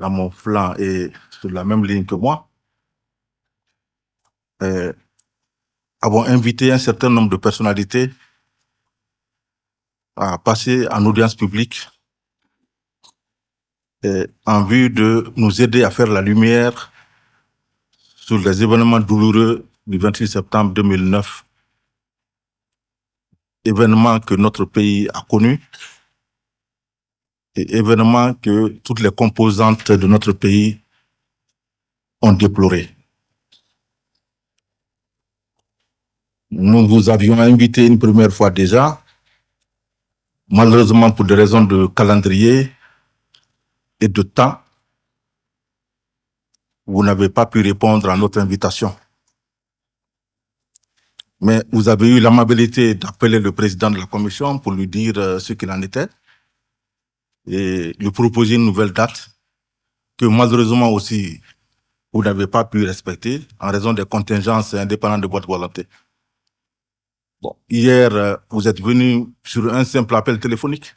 à mon flanc et sur la même ligne que moi, euh, avons invité un certain nombre de personnalités à passer en audience publique en vue de nous aider à faire la lumière sur les événements douloureux du 26 septembre 2009, événements que notre pays a connus événement que toutes les composantes de notre pays ont déploré. Nous vous avions invité une première fois déjà. Malheureusement, pour des raisons de calendrier et de temps, vous n'avez pas pu répondre à notre invitation. Mais vous avez eu l'amabilité d'appeler le président de la commission pour lui dire euh, ce qu'il en était et lui proposer une nouvelle date que malheureusement aussi vous n'avez pas pu respecter en raison des contingences indépendantes de votre volonté. Bon, hier, euh, vous êtes venu sur un simple appel téléphonique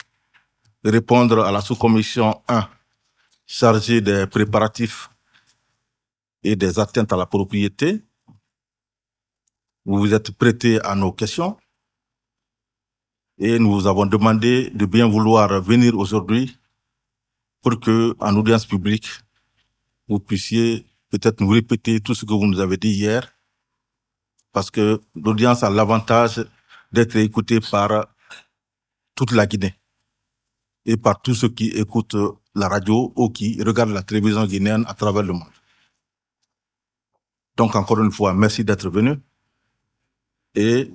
répondre à la sous-commission 1 chargée des préparatifs et des atteintes à la propriété. Vous vous êtes prêté à nos questions et nous vous avons demandé de bien vouloir venir aujourd'hui pour que, en audience publique, vous puissiez peut-être nous répéter tout ce que vous nous avez dit hier, parce que l'audience a l'avantage d'être écoutée par toute la Guinée et par tous ceux qui écoutent la radio ou qui regardent la télévision guinéenne à travers le monde. Donc encore une fois, merci d'être venu et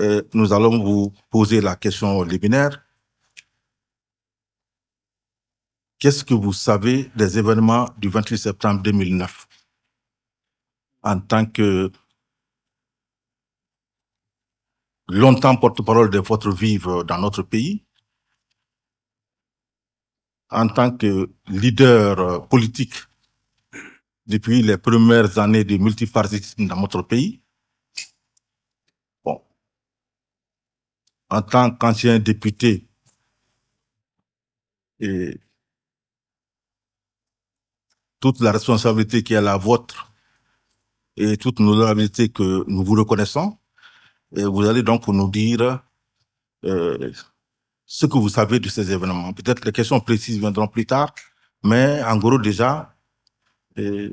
euh, nous allons vous poser la question liminaire. Qu'est-ce que vous savez des événements du 28 septembre 2009 en tant que longtemps porte-parole de votre vivre dans notre pays, en tant que leader politique depuis les premières années du multipartisme dans notre pays, en tant qu'ancien député et toute la responsabilité qui est la vôtre et toute l'honorabilité que nous vous reconnaissons. vous allez donc nous dire euh, ce que vous savez de ces événements. Peut-être les questions précises viendront plus tard, mais en gros déjà, euh,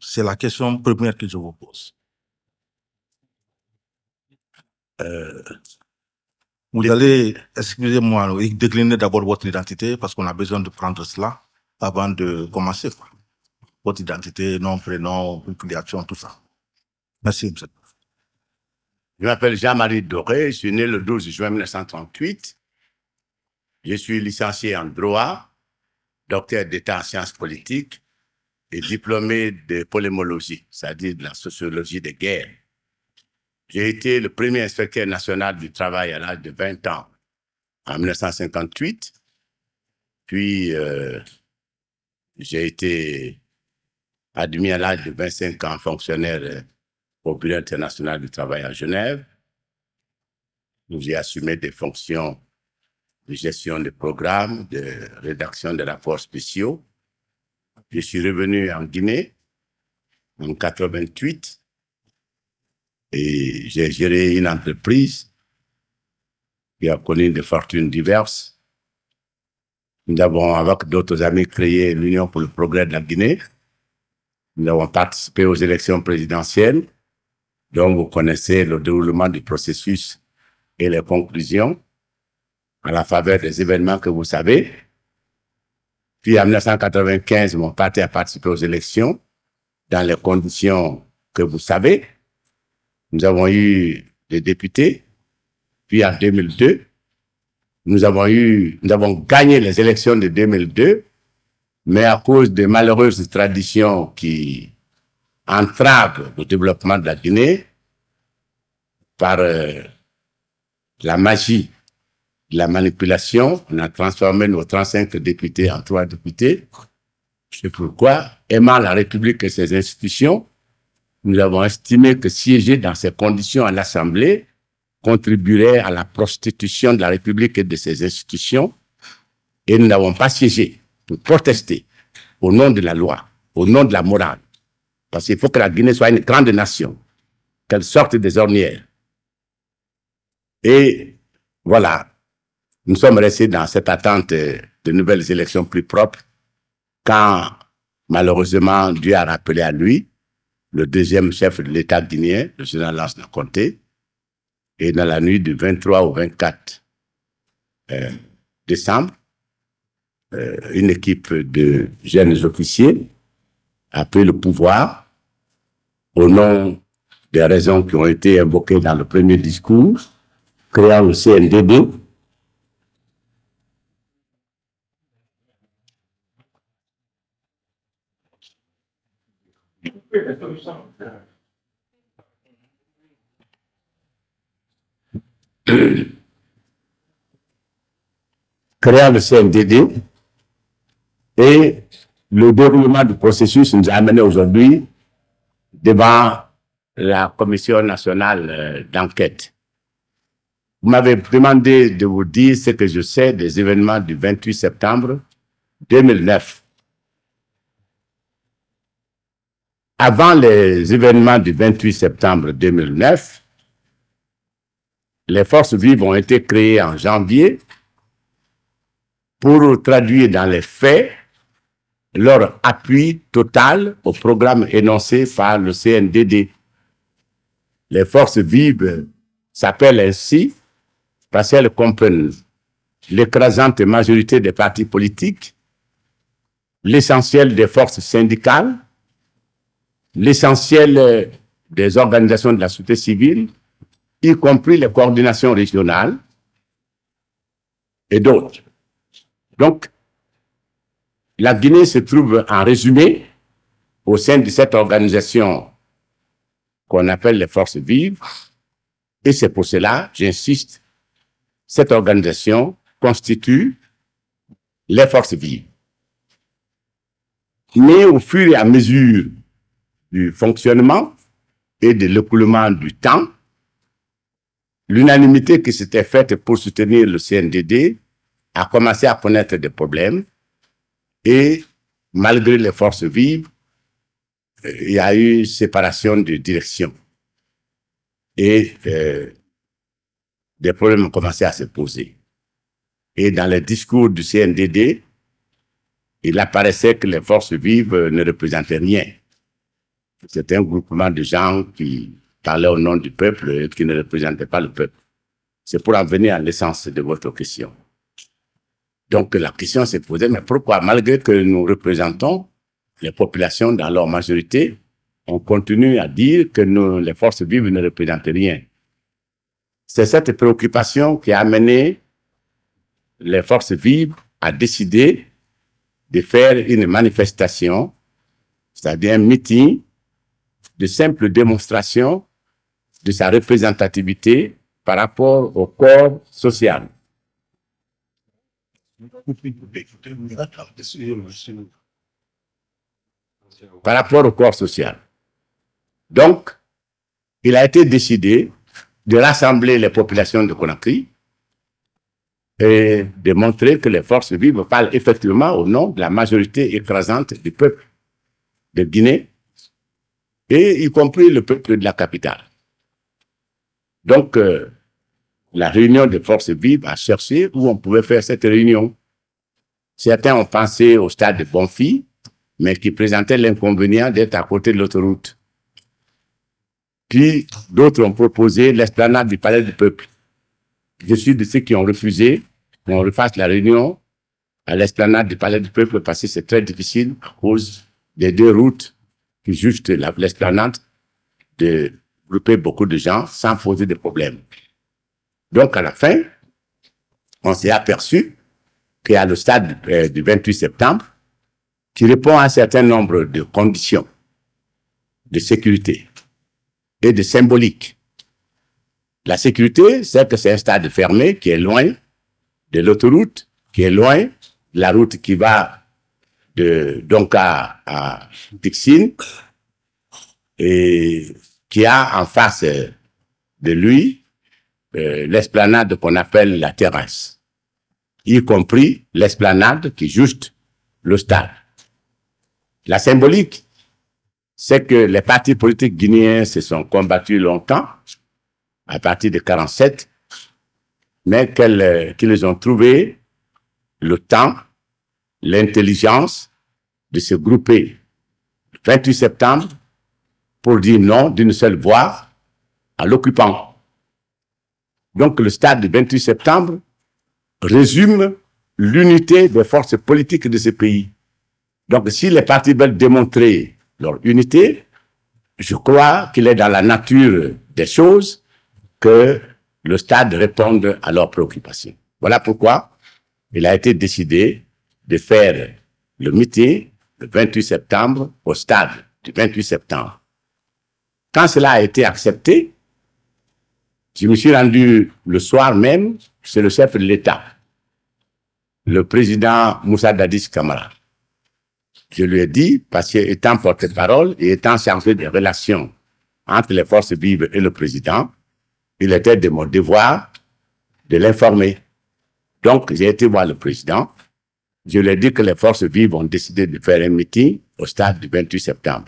c'est la question première que je vous pose. Euh, vous allez, excusez-moi, décliner d'abord votre identité parce qu'on a besoin de prendre cela avant de commencer. Votre identité, nom, prénom, création, tout ça. Merci, M. Je m'appelle Jean-Marie Doré, je suis né le 12 juin 1938. Je suis licencié en droit, docteur d'État en sciences politiques et diplômé de polémologie, c'est-à-dire de la sociologie des guerres. J'ai été le premier inspecteur national du travail à l'âge de 20 ans en 1958. Puis, euh, j'ai été admis à l'âge de 25 ans fonctionnaire populaire euh, international du travail à Genève. J'ai assumé des fonctions de gestion de programmes, de rédaction de rapports spéciaux. Je suis revenu en Guinée en 88 et j'ai géré une entreprise qui a connu des fortunes diverses. Nous avons, avec d'autres amis, créé l'Union pour le progrès de la Guinée. Nous avons participé aux élections présidentielles. Donc, vous connaissez le déroulement du processus et les conclusions à la faveur des événements que vous savez. Puis, en 1995, mon parti a participé aux élections dans les conditions que vous savez. Nous avons eu des députés, puis en 2002, nous avons eu, nous avons gagné les élections de 2002, mais à cause des malheureuses traditions qui entravent le développement de la Guinée, par euh, la magie de la manipulation, on a transformé nos 35 députés en trois députés. C'est pourquoi, aimant la République et ses institutions, nous avons estimé que siéger dans ces conditions à l'Assemblée contribuerait à la prostitution de la République et de ses institutions, et nous n'avons pas siégé pour protester au nom de la loi, au nom de la morale. Parce qu'il faut que la Guinée soit une grande nation, qu'elle sorte des ornières. Et voilà, nous sommes restés dans cette attente de nouvelles élections plus propres quand, malheureusement, Dieu a rappelé à lui le deuxième chef de l'État guinéen, le général Lars Conté, et dans la nuit du 23 au 24 euh, décembre, euh, une équipe de jeunes officiers a pris le pouvoir au nom des raisons qui ont été invoquées dans le premier discours, créant le CNDB, Créant le CNDD et le déroulement du processus nous a amené aujourd'hui devant la Commission nationale euh, d'enquête. Vous m'avez demandé de vous dire ce que je sais des événements du 28 septembre 2009 Avant les événements du 28 septembre 2009, les forces vives ont été créées en janvier pour traduire dans les faits leur appui total au programme énoncé par le CNDD. Les forces vives s'appellent ainsi parce qu'elles comprennent l'écrasante majorité des partis politiques, l'essentiel des forces syndicales, l'essentiel euh, des organisations de la société civile, y compris les coordinations régionales et d'autres. Donc, la Guinée se trouve en résumé au sein de cette organisation qu'on appelle les forces vives, et c'est pour cela, j'insiste, cette organisation constitue les forces vives. Mais au fur et à mesure du fonctionnement et de l'écoulement du temps. L'unanimité qui s'était faite pour soutenir le CNDD a commencé à connaître des problèmes et malgré les forces vives, euh, il y a eu séparation de direction et euh, des problèmes ont commencé à se poser. Et dans le discours du CNDD, il apparaissait que les forces vives ne représentaient rien. C'était un groupement de gens qui parlaient au nom du peuple et qui ne représentaient pas le peuple. C'est pour en venir à l'essence de votre question. Donc la question s'est posée, mais pourquoi, malgré que nous représentons les populations dans leur majorité, on continue à dire que nous, les forces vives ne représentent rien C'est cette préoccupation qui a amené les forces vives à décider de faire une manifestation, c'est-à-dire un meeting de simples démonstrations de sa représentativité par rapport au corps social. Par rapport au corps social. Donc, il a été décidé de rassembler les populations de Conakry et de montrer que les forces vives parlent effectivement au nom de la majorité écrasante du peuple de Guinée et y compris le peuple de la capitale. Donc, euh, la réunion des forces vives a cherché où on pouvait faire cette réunion. Certains ont pensé au stade de Bonfi, mais qui présentait l'inconvénient d'être à côté de l'autoroute. Puis, d'autres ont proposé l'esplanade du palais du peuple. Je suis de ceux qui ont refusé on refasse la réunion à l'esplanade du palais du peuple parce que c'est très difficile à cause des deux routes qui juste l'esplanade de grouper beaucoup de gens sans poser de problème. Donc à la fin, on s'est aperçu à le stade euh, du 28 septembre, qui répond à un certain nombre de conditions de sécurité et de symbolique. La sécurité, c'est que c'est un stade fermé qui est loin de l'autoroute, qui est loin de la route qui va de à Pixine, et qui a en face de lui euh, l'esplanade qu'on appelle la terrasse, y compris l'esplanade qui juste le stade. La symbolique, c'est que les partis politiques guinéens se sont combattus longtemps, à partir de 47, mais euh, qu'ils ont trouvé le temps l'intelligence de se grouper le 28 septembre pour dire non d'une seule voix à l'occupant. Donc le stade du 28 septembre résume l'unité des forces politiques de ce pays. Donc si les partis veulent démontrer leur unité, je crois qu'il est dans la nature des choses que le stade réponde à leurs préoccupations. Voilà pourquoi il a été décidé de faire le meeting le 28 septembre au stade du 28 septembre. Quand cela a été accepté, je me suis rendu le soir même chez le chef de l'État, le président Moussa Dadis Kamara. Je lui ai dit, parce qu'étant porte-parole et étant chargé des relations entre les forces vives et le président, il était de mon devoir de l'informer. Donc, j'ai été voir le président je lui ai dit que les forces vives ont décidé de faire un meeting au stade du 28 septembre.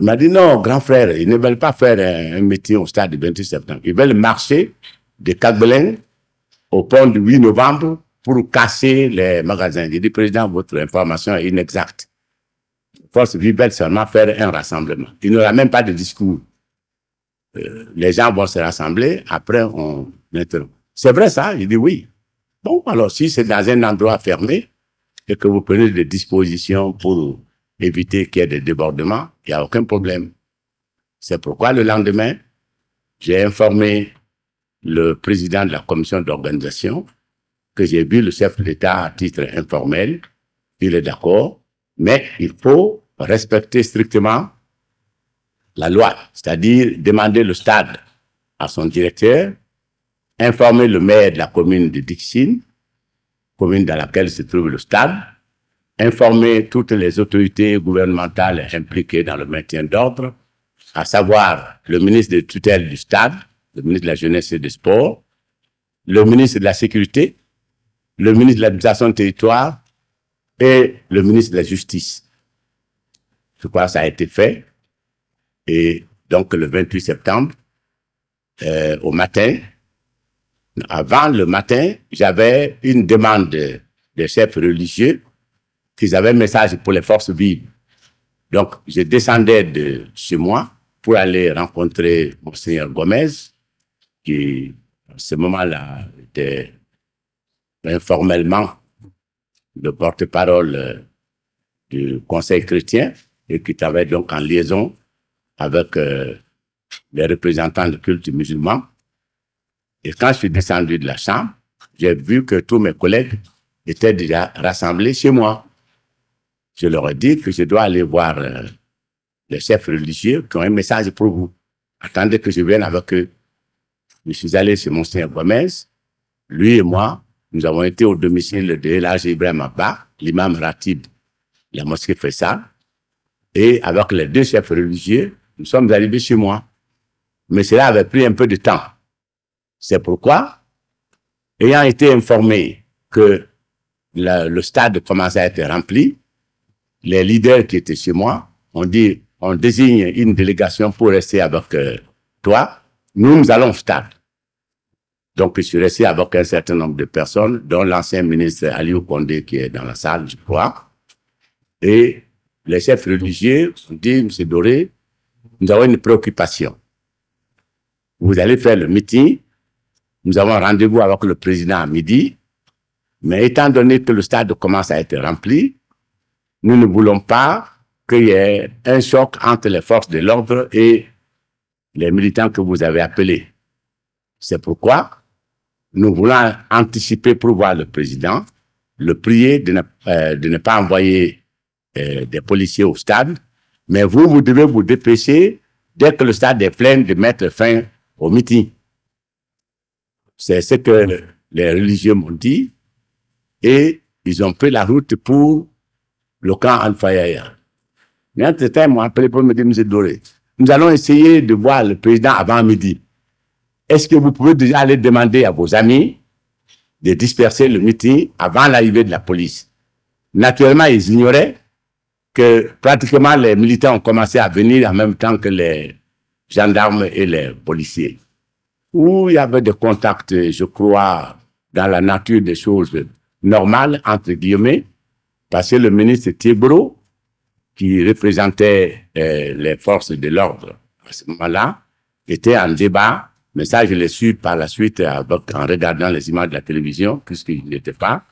Il m'a dit non, grand frère, ils ne veulent pas faire un, meeting au stade du 28 septembre. Ils veulent marcher de Cagbelin au pont du 8 novembre pour casser les magasins. J'ai dit, président, votre information est inexacte. Les forces vives veulent seulement faire un rassemblement. Il n'y aura même pas de discours. Euh, les gens vont se rassembler, après on... C'est vrai ça? Il dit oui. Bon, alors si c'est dans un endroit fermé et que vous prenez des dispositions pour éviter qu'il y ait des débordements, il n'y a aucun problème. C'est pourquoi le lendemain, j'ai informé le président de la commission d'organisation que j'ai vu le chef de l'État à titre informel. Il est d'accord, mais il faut respecter strictement la loi, c'est-à-dire demander le stade à son directeur informer le maire de la commune de Dixine, commune dans laquelle se trouve le stade, informer toutes les autorités gouvernementales impliquées dans le maintien d'ordre, à savoir le ministre de tutelle du stade, le ministre de la Jeunesse et des Sports, le ministre de la Sécurité, le ministre de l'Administration du Territoire et le ministre de la Justice. Je crois que ça a été fait. Et donc, le 28 septembre, euh, au matin, avant le matin, j'avais une demande des chefs religieux qu'ils avaient un message pour les forces vives. Donc, je descendais de chez moi pour aller rencontrer Monseigneur Gomez, qui, à ce moment-là, était informellement le porte-parole euh, du Conseil chrétien et qui travaillait donc en liaison avec euh, les représentants du culte musulman. Et quand je suis descendu de la chambre, j'ai vu que tous mes collègues étaient déjà rassemblés chez moi. Je leur ai dit que je dois aller voir euh, les chefs religieux qui ont un message pour vous. Attendez que je vienne avec eux. Je suis allé chez Monseigneur Gomez. Lui et moi, nous avons été au domicile de l'âge Ibrahim Abba, l'imam Ratib. La mosquée fait ça. Et avec les deux chefs religieux, nous sommes arrivés chez moi. Mais cela avait pris un peu de temps. C'est pourquoi, ayant été informé que le stade commençait à être rempli, les leaders qui étaient chez moi ont dit, on désigne une délégation pour rester avec euh, toi, nous, nous allons au stade. Donc, je suis resté avec un certain nombre de personnes, dont l'ancien ministre Aliou Kondé qui est dans la salle, je crois. Et les chefs religieux ont dit, M. Doré, nous avons une préoccupation. Vous allez faire le meeting nous avons rendez-vous avec le président à midi, mais étant donné que le stade commence à être rempli, nous ne voulons pas qu'il y ait un choc entre les forces de l'ordre et les militants que vous avez appelés. C'est pourquoi nous voulons anticiper pour voir le président, le prier de ne, euh, pas envoyer euh, des policiers au stade, mais vous, vous devez vous dépêcher, dès que le stade est plein, de mettre fin au meeting. C'est ce que les religieux m'ont dit. Et ils ont pris la route pour le camp al Mais entre-temps, ils m'ont appelé pour me dire, Doré, nous allons essayer de voir le président avant midi. Est-ce que vous pouvez déjà aller demander à vos amis de disperser le meeting avant l'arrivée de la police? Naturellement, ils ignoraient que pratiquement les militants ont commencé à venir en même temps que les gendarmes et les policiers où il y avait des contacts, je crois, dans la nature des choses normales, entre guillemets, parce que le ministre Thébro, qui représentait euh, les forces de l'ordre à ce moment-là, était en débat, mais ça, je l'ai su par la suite en regardant les images de la télévision, puisqu'il n'était pas,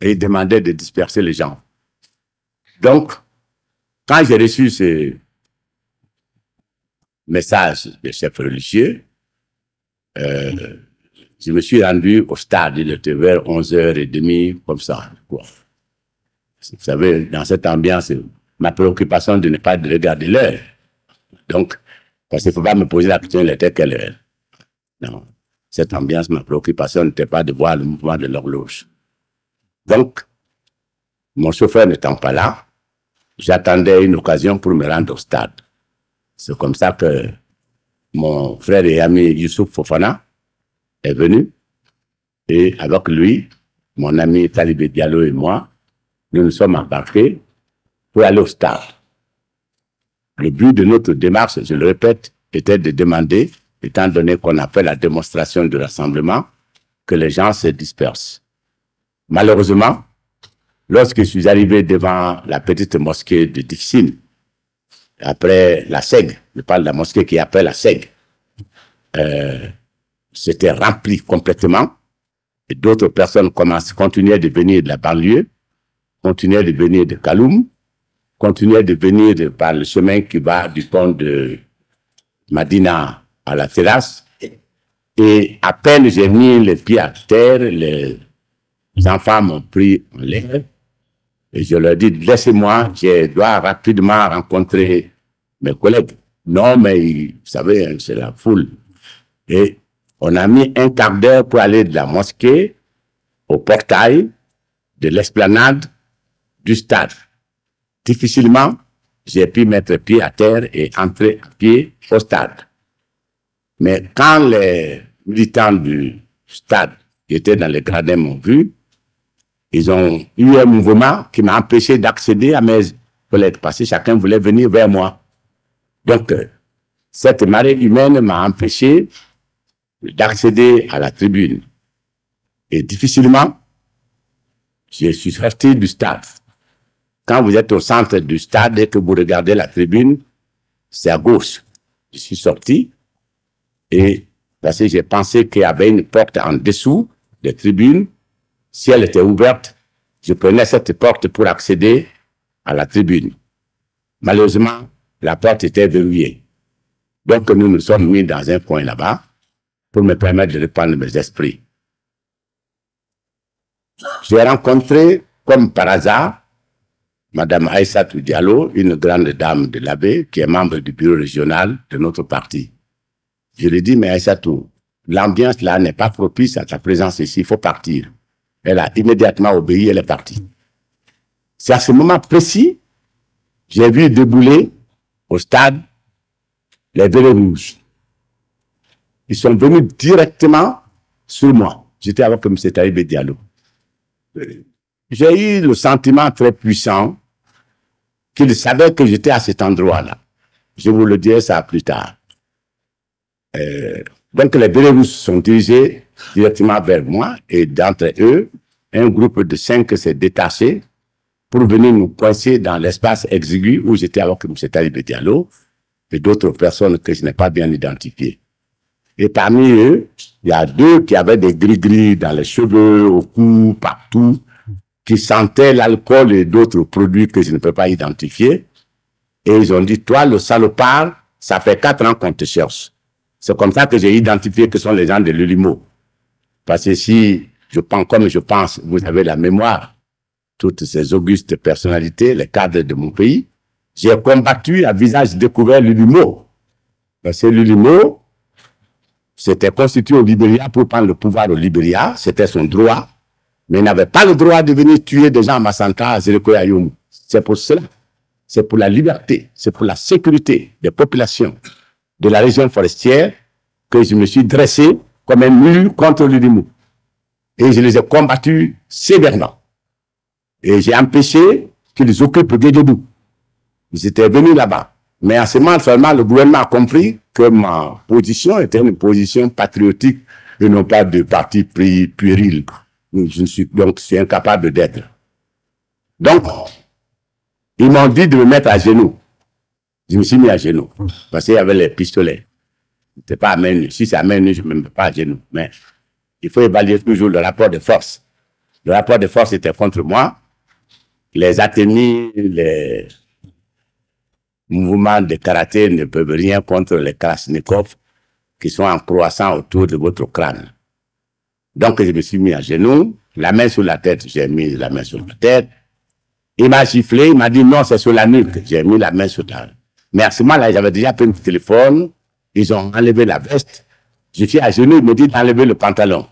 et il demandait de disperser les gens. Donc, quand j'ai reçu ce message des chefs religieux, euh, je me suis rendu au stade, il était vers 11h30, comme ça. Vous savez, dans cette ambiance, ma préoccupation de ne pas regarder l'heure. Donc, parce qu'il ne faut pas me poser la question, il était quelle heure Non. Cette ambiance, ma préoccupation n'était pas de voir le mouvement de l'horloge. Donc, mon chauffeur n'étant pas là, j'attendais une occasion pour me rendre au stade. C'est comme ça que mon frère et ami Youssouf Fofana est venu. Et avec lui, mon ami Talibé Diallo et moi, nous nous sommes embarqués pour aller au stade. Le but de notre démarche, je le répète, était de demander, étant donné qu'on a fait la démonstration du rassemblement, que les gens se dispersent. Malheureusement, lorsque je suis arrivé devant la petite mosquée de Dixine, après la SEG, je parle de la mosquée qui est après la SEG, euh, c'était rempli complètement. Et d'autres personnes commencent, continuaient de venir de la banlieue, continuaient de venir de Kaloum, continuaient de venir de, par le chemin qui va du pont de Madina à la terrasse. Et à peine j'ai mis les pieds à terre, les enfants m'ont pris en l'air. Et je leur dis, laissez-moi, je dois rapidement rencontrer mes collègues. Non, mais vous savez, hein, c'est la foule. Et on a mis un quart d'heure pour aller de la mosquée au portail de l'esplanade du stade. Difficilement, j'ai pu mettre pied à terre et entrer à pied au stade. Mais quand les militants du stade qui étaient dans les gradins m'ont vu, ils ont eu un mouvement qui m'a empêché d'accéder à mes toilettes parce que chacun voulait venir vers moi. Donc, euh, cette marée humaine m'a empêché d'accéder à la tribune. Et difficilement, je suis sorti du stade. Quand vous êtes au centre du stade et que vous regardez la tribune, c'est à gauche. Je suis sorti et parce que j'ai pensé qu'il y avait une porte en dessous des tribunes si elle était ouverte, je prenais cette porte pour accéder à la tribune. Malheureusement, la porte était verrouillée. Donc nous nous sommes mis dans un coin là-bas pour me permettre de reprendre mes esprits. J'ai rencontré, comme par hasard, Madame Aïssatou Diallo, une grande dame de l'abbé qui est membre du bureau régional de notre parti. Je lui ai dit, mais Aïssatou, l'ambiance là n'est pas propice à ta présence ici, il faut partir. Elle a immédiatement obéi, elle est partie. C'est à ce moment précis, j'ai vu débouler au stade les vélés rouges. Ils sont venus directement sur moi. J'étais avec M. Taïb Diallo. J'ai eu le sentiment très puissant qu'ils savaient que j'étais à cet endroit-là. Je vous le dirai ça plus tard. Euh, donc les vélés rouges sont dirigés directement vers moi et d'entre eux, un groupe de cinq s'est détaché pour venir nous coincer dans l'espace exigu où j'étais alors que M. Talib Diallo et d'autres personnes que je n'ai pas bien identifiées. Et parmi eux, il y a deux qui avaient des gris-gris dans les cheveux, au cou, partout, qui sentaient l'alcool et d'autres produits que je ne peux pas identifier. Et ils ont dit, toi, le salopard, ça fait quatre ans qu'on te cherche. C'est comme ça que j'ai identifié que sont les gens de l'Ulimo. Parce que si je pense comme je pense, vous avez la mémoire, toutes ces augustes personnalités, les cadres de mon pays, j'ai combattu à visage découvert l'Ulimo. Parce que l'Ulimo, c'était constitué au Libéria pour prendre le pouvoir au Libéria, c'était son droit, mais il n'avait pas le droit de venir tuer des gens à Massanta, à C'est pour cela. C'est pour la liberté, c'est pour la sécurité des populations de la région forestière que je me suis dressé comme un mur contre les démon. Et je les ai combattus sévèrement. Et j'ai empêché qu'ils occupent debout. Ils étaient venus là-bas. Mais à ce moment seulement, le gouvernement a compris que ma position était une position patriotique et non pas de parti puéril. Je suis donc je suis incapable d'être. Donc, ils m'ont dit de me mettre à genoux. Je me suis mis à genoux parce qu'il y avait les pistolets n'est pas à main nue. Si c'est à main nue, je ne me mets pas à genoux. Mais il faut évaluer toujours le rapport de force. Le rapport de force était contre moi. Les athénies, les mouvements de karaté ne peuvent rien contre les Krasnikov qui sont en croissant autour de votre crâne. Donc, je me suis mis à genoux, la main sur la tête, j'ai mis la main sur la tête. Il m'a giflé, il m'a dit non, c'est sur la nuque. J'ai mis la main sur la Mais à là j'avais déjà pris un téléphone ils ont enlevé la veste. Je suis à genoux, Il me dit d'enlever le pantalon.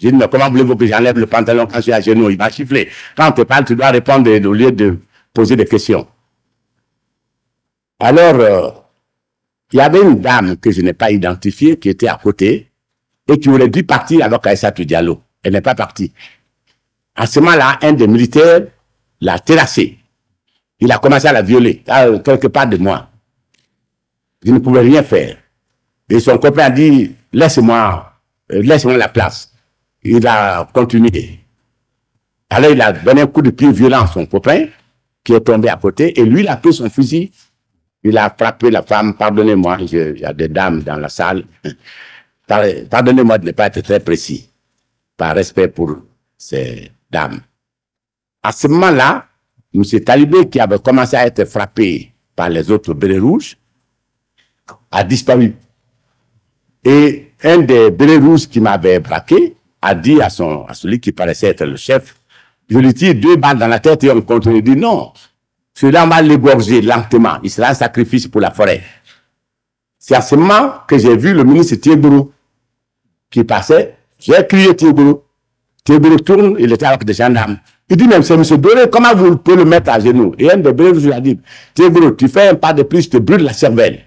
Je dis, mais comment voulez-vous que j'enlève le pantalon quand je suis à genoux Il va chifflé. Quand on te tu dois répondre au lieu de poser des questions. Alors, euh, il y avait une dame que je n'ai pas identifiée qui était à côté et qui aurait dû partir avec Aïssatou Diallo. Elle n'est pas partie. À ce moment-là, un des militaires l'a terrassée. Il a commencé à la violer, à euh, quelque part de moi. Je ne pouvais rien faire. Et son copain a dit, laisse-moi, euh, laisse-moi la place. Il a continué. Alors il a donné un coup de pied violent à son copain, qui est tombé à côté, et lui, il a pris son fusil. Il a frappé la femme, pardonnez-moi, il y a des dames dans la salle. Pardonnez-moi de ne pas être très précis, par respect pour ces dames. À ce moment-là, M. Talibé, qui avait commencé à être frappé par les autres bérets rouges, a disparu. Et un des brés rouges qui m'avait braqué a dit à, son, à celui qui paraissait être le chef, je lui tire deux balles dans la tête et on continue. Il dit non, cela va l'égorger lentement. Il sera un sacrifice pour la forêt. C'est à ce moment que j'ai vu le ministre Thiebourou qui passait. J'ai crié Thiebourou. Thiebourou tourne, il était avec des gendarmes. Il dit même, c'est M. Doré, comment vous pouvez le mettre à genoux Et un des brèves lui a dit, Thiebourou, tu fais un pas de plus, je te brûle la cervelle.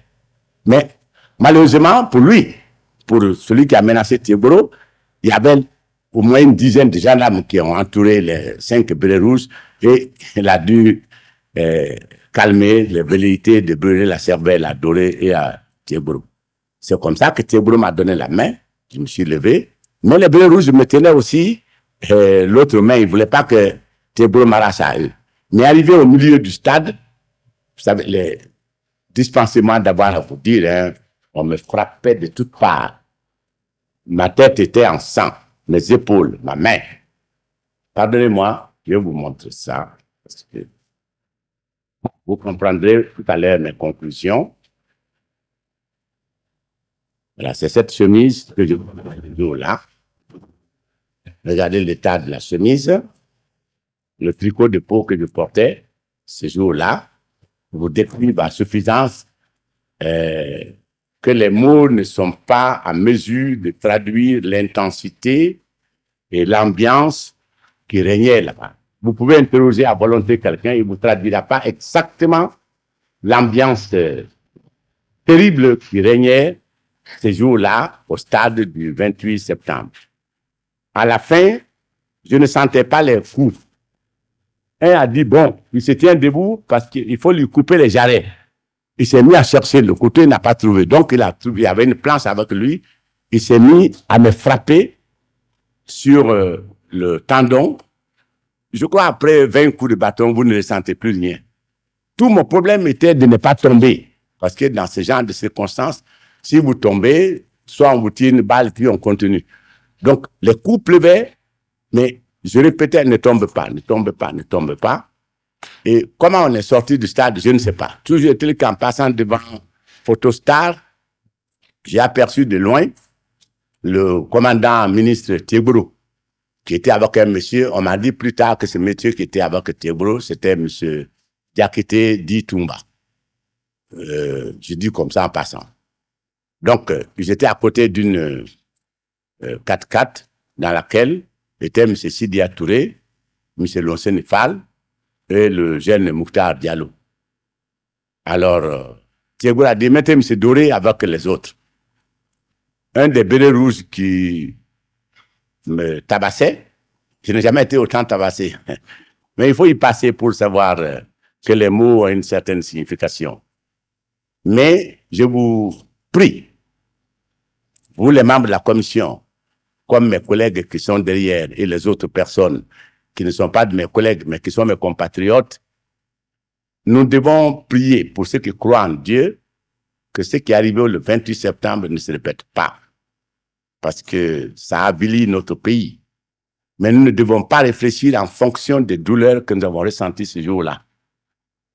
Mais malheureusement, pour lui, pour celui qui a menacé Thieboro, il y avait au moins une dizaine de gendarmes qui ont entouré les cinq brés rouges et il a dû euh, calmer les velléités de brûler la cervelle à Doré et à Thieboro. C'est comme ça que m'a donné la main, je me suis levé. Mais les brés rouges me tenaient aussi euh, l'autre main, ils ne voulaient pas que Thieboro m'arrache à eux. Mais arrivé au milieu du stade, vous savez, les dispensements d'avoir, à vous dire, hein, on me frappait de toutes parts. Ma tête était en sang, mes épaules, ma main. Pardonnez-moi, je vous montrer ça, parce que vous comprendrez tout à l'heure mes conclusions. Voilà, c'est cette chemise que je vous là. Regardez l'état de la chemise. Le tricot de peau que je portais ce jour-là vous décrivez à suffisance euh, que les mots ne sont pas à mesure de traduire l'intensité et l'ambiance qui régnait là-bas. Vous pouvez interroger à volonté quelqu'un, il vous traduira pas exactement l'ambiance euh, terrible qui régnait ces jours-là au stade du 28 septembre. À la fin, je ne sentais pas les coups. Un a dit, bon, il se tient debout parce qu'il faut lui couper les jarrets. Il s'est mis à chercher le couteau, il n'a pas trouvé. Donc, il a il avait une planche avec lui. Il s'est mis à me frapper sur euh, le tendon. Je crois, après 20 coups de bâton, vous ne sentez plus rien. Tout mon problème était de ne pas tomber. Parce que dans ce genre de circonstances, si vous tombez, soit on vous tire une balle, puis on continue. Donc, les coups pleuvaient, mais je répétais, ne tombe pas, ne tombe pas, ne tombe pas. Et comment on est sorti du stade, je ne sais pas. Toujours est-il qu'en passant devant Photostar, j'ai aperçu de loin le commandant ministre Thiebro, qui était avec un monsieur. On m'a dit plus tard que ce monsieur qui était avec Thiebro, c'était monsieur Diakité Di Euh, j'ai dit comme ça en passant. Donc, j'étais euh, à côté d'une 4x4 euh, dans laquelle était M. Sidia Touré, M. Loncene le jeune Mouktar Diallo. Alors, Thiégoura euh, a dit, mettez M. Doré avec les autres. Un des bérets rouges qui me tabassait, je n'ai jamais été autant tabassé. Mais il faut y passer pour savoir euh, que les mots ont une certaine signification. Mais je vous prie, vous les membres de la commission, comme mes collègues qui sont derrière et les autres personnes qui ne sont pas de mes collègues, mais qui sont mes compatriotes, nous devons prier pour ceux qui croient en Dieu, que ce qui est arrivé le 28 septembre ne se répète pas, parce que ça avilit notre pays. Mais nous ne devons pas réfléchir en fonction des douleurs que nous avons ressenties ce jour-là.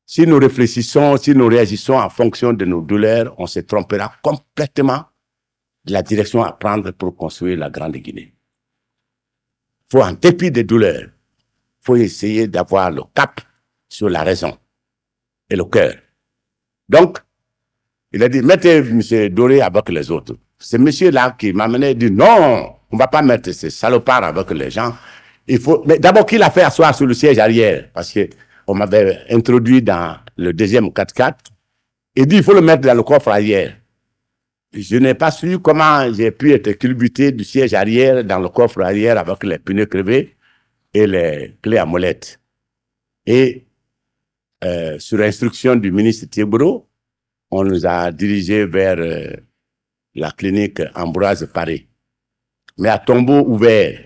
Si nous réfléchissons, si nous réagissons en fonction de nos douleurs, on se trompera complètement de la direction à prendre pour construire la Grande Guinée. faut, en dépit des douleurs, faut essayer d'avoir le cap sur la raison et le cœur. Donc, il a dit, mettez M. Doré avec les autres. C'est monsieur-là qui m'a mené, dit, non, on va pas mettre ces salopards avec les gens. Il faut, mais d'abord, qu'il a fait asseoir sur le siège arrière? Parce que on m'avait introduit dans le deuxième 4x4. Il dit, il faut le mettre dans le coffre arrière. Je n'ai pas su comment j'ai pu être culbuté du siège arrière dans le coffre arrière avec les pneus crevés et les clés à molette. Et euh, sur instruction du ministre Thébro on nous a dirigés vers euh, la clinique Ambroise Paris Mais à tombeau ouvert,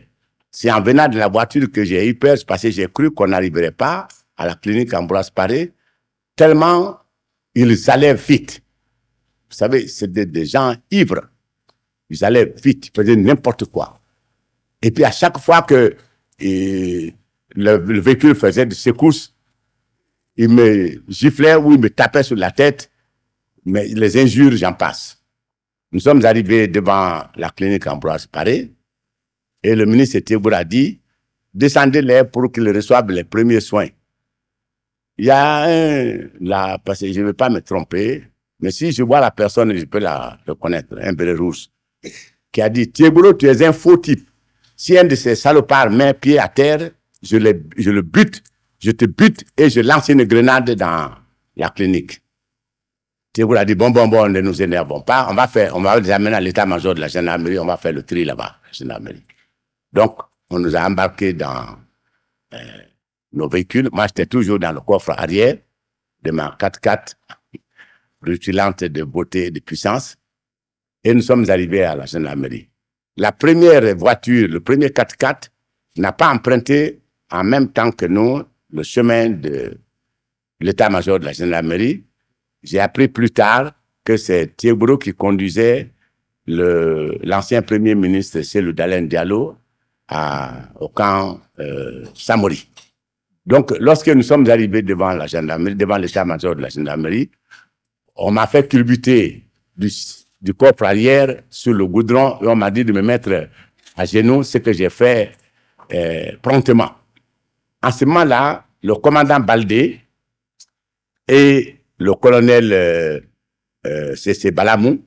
c'est en venant de la voiture que j'ai eu peur parce que j'ai cru qu'on n'arriverait pas à la clinique Ambroise Paris tellement ils allaient vite. Vous savez, c'était des gens ivres. Ils allaient vite, ils faisaient n'importe quoi. Et puis à chaque fois que et le, véhicule faisait des secousses. Il me giflait ou il me tapait sur la tête, mais les injures, j'en passe. Nous sommes arrivés devant la clinique Ambroise Paré et le ministre Thébour a dit descendez-les pour qu'il reçoivent les premiers soins. Il y a un, là, je ne vais pas me tromper, mais si je vois la personne, je peux la reconnaître, un bébé rouge, qui a dit tu es un faux type. Si un de ces salopards met pied à terre, je, le, je bute, je te bute et je lance une grenade dans la clinique. tu a dit, bon, bon, bon, ne nous énervons pas, on va faire, on va les amener à l'état-major de la gendarmerie, on va faire le tri là-bas, la gendarmerie. Donc, on nous a embarqués dans euh, nos véhicules. Moi, j'étais toujours dans le coffre arrière de ma 4x4, rutilante de beauté et de puissance. Et nous sommes arrivés à la gendarmerie. La première voiture, le premier 4x4, n'a pas emprunté en même temps que nous le chemin de l'état-major de la gendarmerie. J'ai appris plus tard que c'est Thiébrou qui conduisait le, l'ancien premier ministre c'est le Dalen Diallo à, au camp euh, Samori. Donc, lorsque nous sommes arrivés devant la gendarmerie, devant l'état-major de la gendarmerie, on m'a fait culbuter du du corps arrière sur le goudron et on m'a dit de me mettre à genoux, ce que j'ai fait euh, promptement. En ce moment-là, le commandant Baldé et le colonel euh, C.C. Euh, Balamou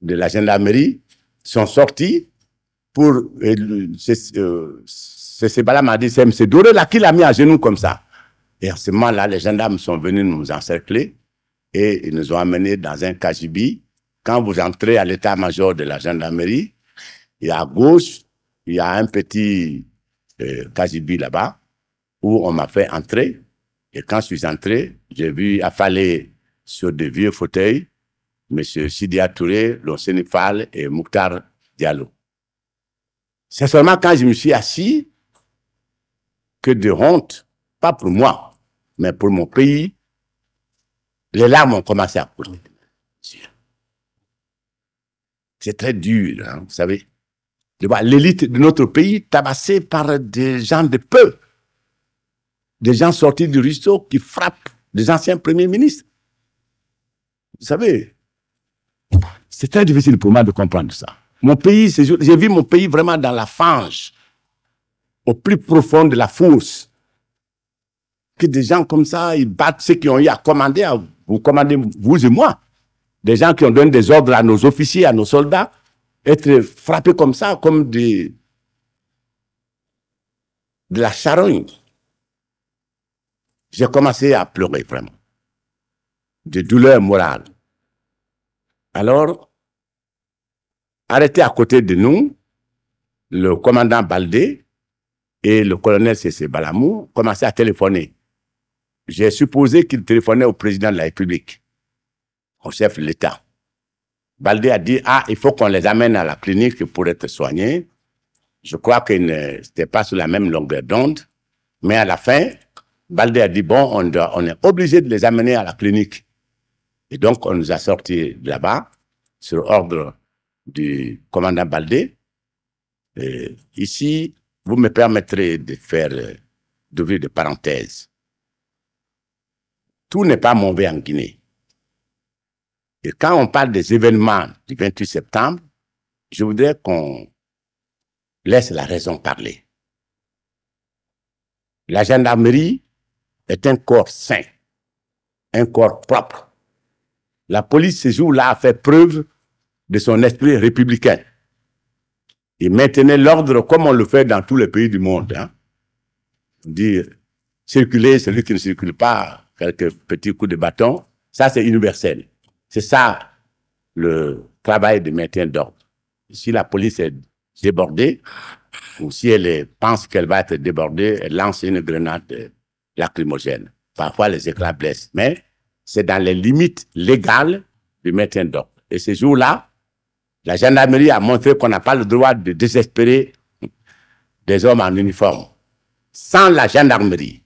de la gendarmerie sont sortis pour... C.C. Euh, Balamou a dit, c'est M. Doré là qui l'a mis à genoux comme ça. Et en ce moment-là, les gendarmes sont venus nous encercler et ils nous ont amenés dans un kajibi quand vous entrez à l'état-major de la gendarmerie, il y a à gauche, il y a un petit euh, là-bas où on m'a fait entrer. Et quand je suis entré, j'ai vu affalé sur des vieux fauteuils M. Sidia Touré, Sénéphal et Mouktar Diallo. C'est seulement quand je me suis assis que de honte, pas pour moi, mais pour mon pays, les larmes ont commencé à couler. C'est très dur, hein, vous savez. De voir l'élite de notre pays tabassée par des gens de peu, des gens sortis du ruisseau qui frappent des anciens premiers ministres. Vous savez, c'est très difficile pour moi de comprendre ça. Mon pays, j'ai vu mon pays vraiment dans la fange, au plus profond de la fosse. Que des gens comme ça, ils battent ceux qui ont eu à commander, à vous commander, vous et moi des gens qui ont donné des ordres à nos officiers, à nos soldats, être frappés comme ça, comme des, de la charogne. J'ai commencé à pleurer vraiment, de douleur morale. Alors, arrêté à côté de nous, le commandant Baldé et le colonel C.C. Balamou commençaient à téléphoner. J'ai supposé qu'ils téléphonaient au président de la République au chef de l'État. Baldé a dit, ah, il faut qu'on les amène à la clinique pour être soignés. Je crois qu'ils n'était pas sur la même longueur d'onde. Mais à la fin, Baldé a dit, bon, on, doit, on est obligé de les amener à la clinique. Et donc, on nous a sortis de là-bas, sur ordre du commandant Baldé. Et ici, vous me permettrez de faire, d'ouvrir des parenthèses. Tout n'est pas mauvais en Guinée. Et quand on parle des événements du 28 septembre, je voudrais qu'on laisse la raison parler. La gendarmerie est un corps sain, un corps propre. La police, ces jours là a fait preuve de son esprit républicain. Il maintenait l'ordre comme on le fait dans tous les pays du monde. Hein. Dire circuler, celui qui ne circule pas, quelques petits coups de bâton, ça c'est universel. C'est ça le travail de maintien d'ordre. Si la police est débordée, ou si elle pense qu'elle va être débordée, elle lance une grenade euh, lacrymogène. Parfois, les éclats blessent, mais c'est dans les limites légales du maintien d'ordre. Et ces jours-là, la gendarmerie a montré qu'on n'a pas le droit de désespérer des hommes en uniforme. Sans la gendarmerie,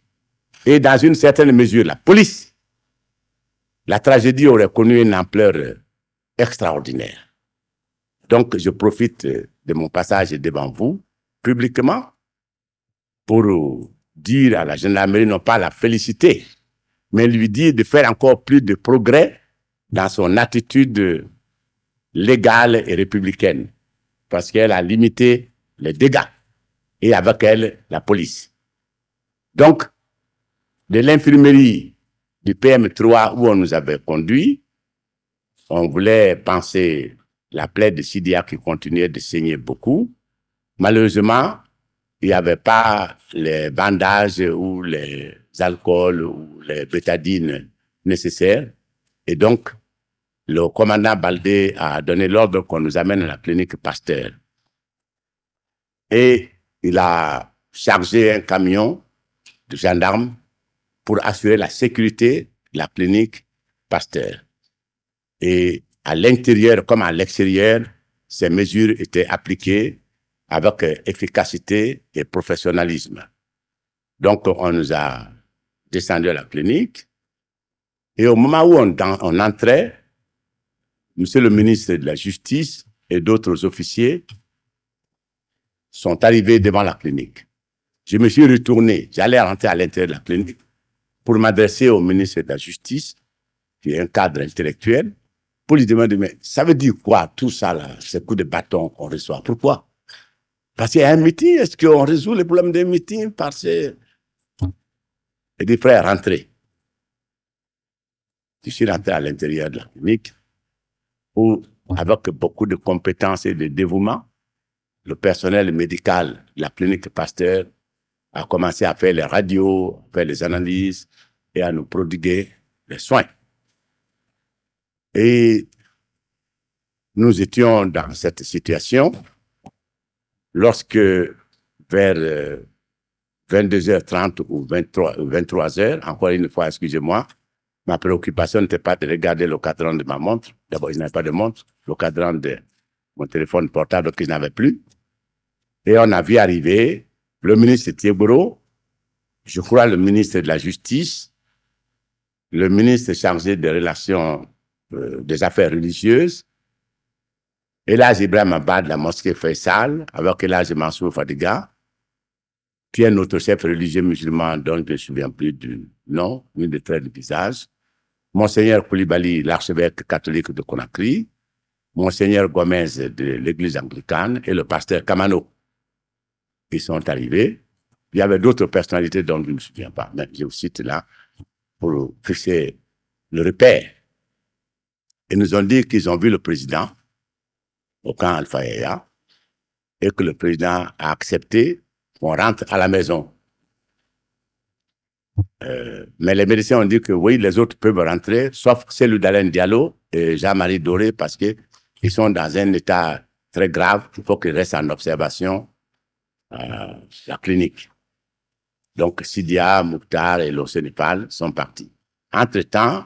et dans une certaine mesure la police, la tragédie aurait connu une ampleur euh, extraordinaire. Donc, je profite euh, de mon passage devant vous publiquement pour euh, dire à la gendarmerie, non pas la féliciter, mais lui dire de faire encore plus de progrès dans son attitude légale et républicaine, parce qu'elle a limité les dégâts et avec elle la police. Donc, de l'infirmerie du PM3 où on nous avait conduit, on voulait penser la plaie de Sidia qui continuait de saigner beaucoup. Malheureusement, il n'y avait pas les bandages ou les alcools ou les bétadines nécessaires. Et donc, le commandant Baldé a donné l'ordre qu'on nous amène à la clinique Pasteur. Et il a chargé un camion de gendarmes pour assurer la sécurité de la clinique Pasteur. Et à l'intérieur comme à l'extérieur, ces mesures étaient appliquées avec efficacité et professionnalisme. Donc, on nous a descendu à la clinique. Et au moment où on, entrait, monsieur le ministre de la Justice et d'autres officiers sont arrivés devant la clinique. Je me suis retourné. J'allais rentrer à l'intérieur de la clinique pour m'adresser au ministre de la Justice, qui est un cadre intellectuel, pour lui demander, mais ça veut dire quoi tout ça, ce coup de bâton qu'on reçoit Pourquoi Parce qu'il y a un meeting, est-ce qu'on résout les problèmes des meetings par ces... Il dit, frère, rentrez. Je suis rentré à l'intérieur de la clinique où, avec beaucoup de compétences et de dévouement, le personnel médical la clinique Pasteur à commencer à faire les radios, faire les analyses et à nous prodiguer les soins. Et nous étions dans cette situation lorsque vers 22h30 euh, ou 23, 23h, encore une fois, excusez-moi, ma préoccupation n'était pas de regarder le cadran de ma montre. D'abord, je n'avais pas de montre, le cadran de mon téléphone portable que je n'avais plus. Et on a vu arriver le ministre Thieboro, je crois le ministre de la Justice, le ministre chargé des relations euh, des affaires religieuses, Elaz Ibrahim Abad de la mosquée Faisal, avec Elaz Mansour Fadiga, qui est notre chef religieux musulman dont je ne me souviens plus du nom, mais de traits de visage, Monseigneur Koulibaly, l'archevêque catholique de Conakry, Monseigneur Gomez de l'église anglicane et le pasteur Kamano ils sont arrivés. Il y avait d'autres personnalités dont je ne me souviens pas, mais je vous cite là pour fixer le repère. Ils nous ont dit qu'ils ont vu le président au camp Alpha e et que le président a accepté qu'on rentre à la maison. Euh, mais les médecins ont dit que oui, les autres peuvent rentrer, sauf celui d'Alain Diallo et Jean-Marie Doré, parce qu'ils sont dans un état très grave. Il faut qu'ils restent en observation euh, la clinique. Donc, Sidia, Mouktar et Senegal sont partis. Entre-temps,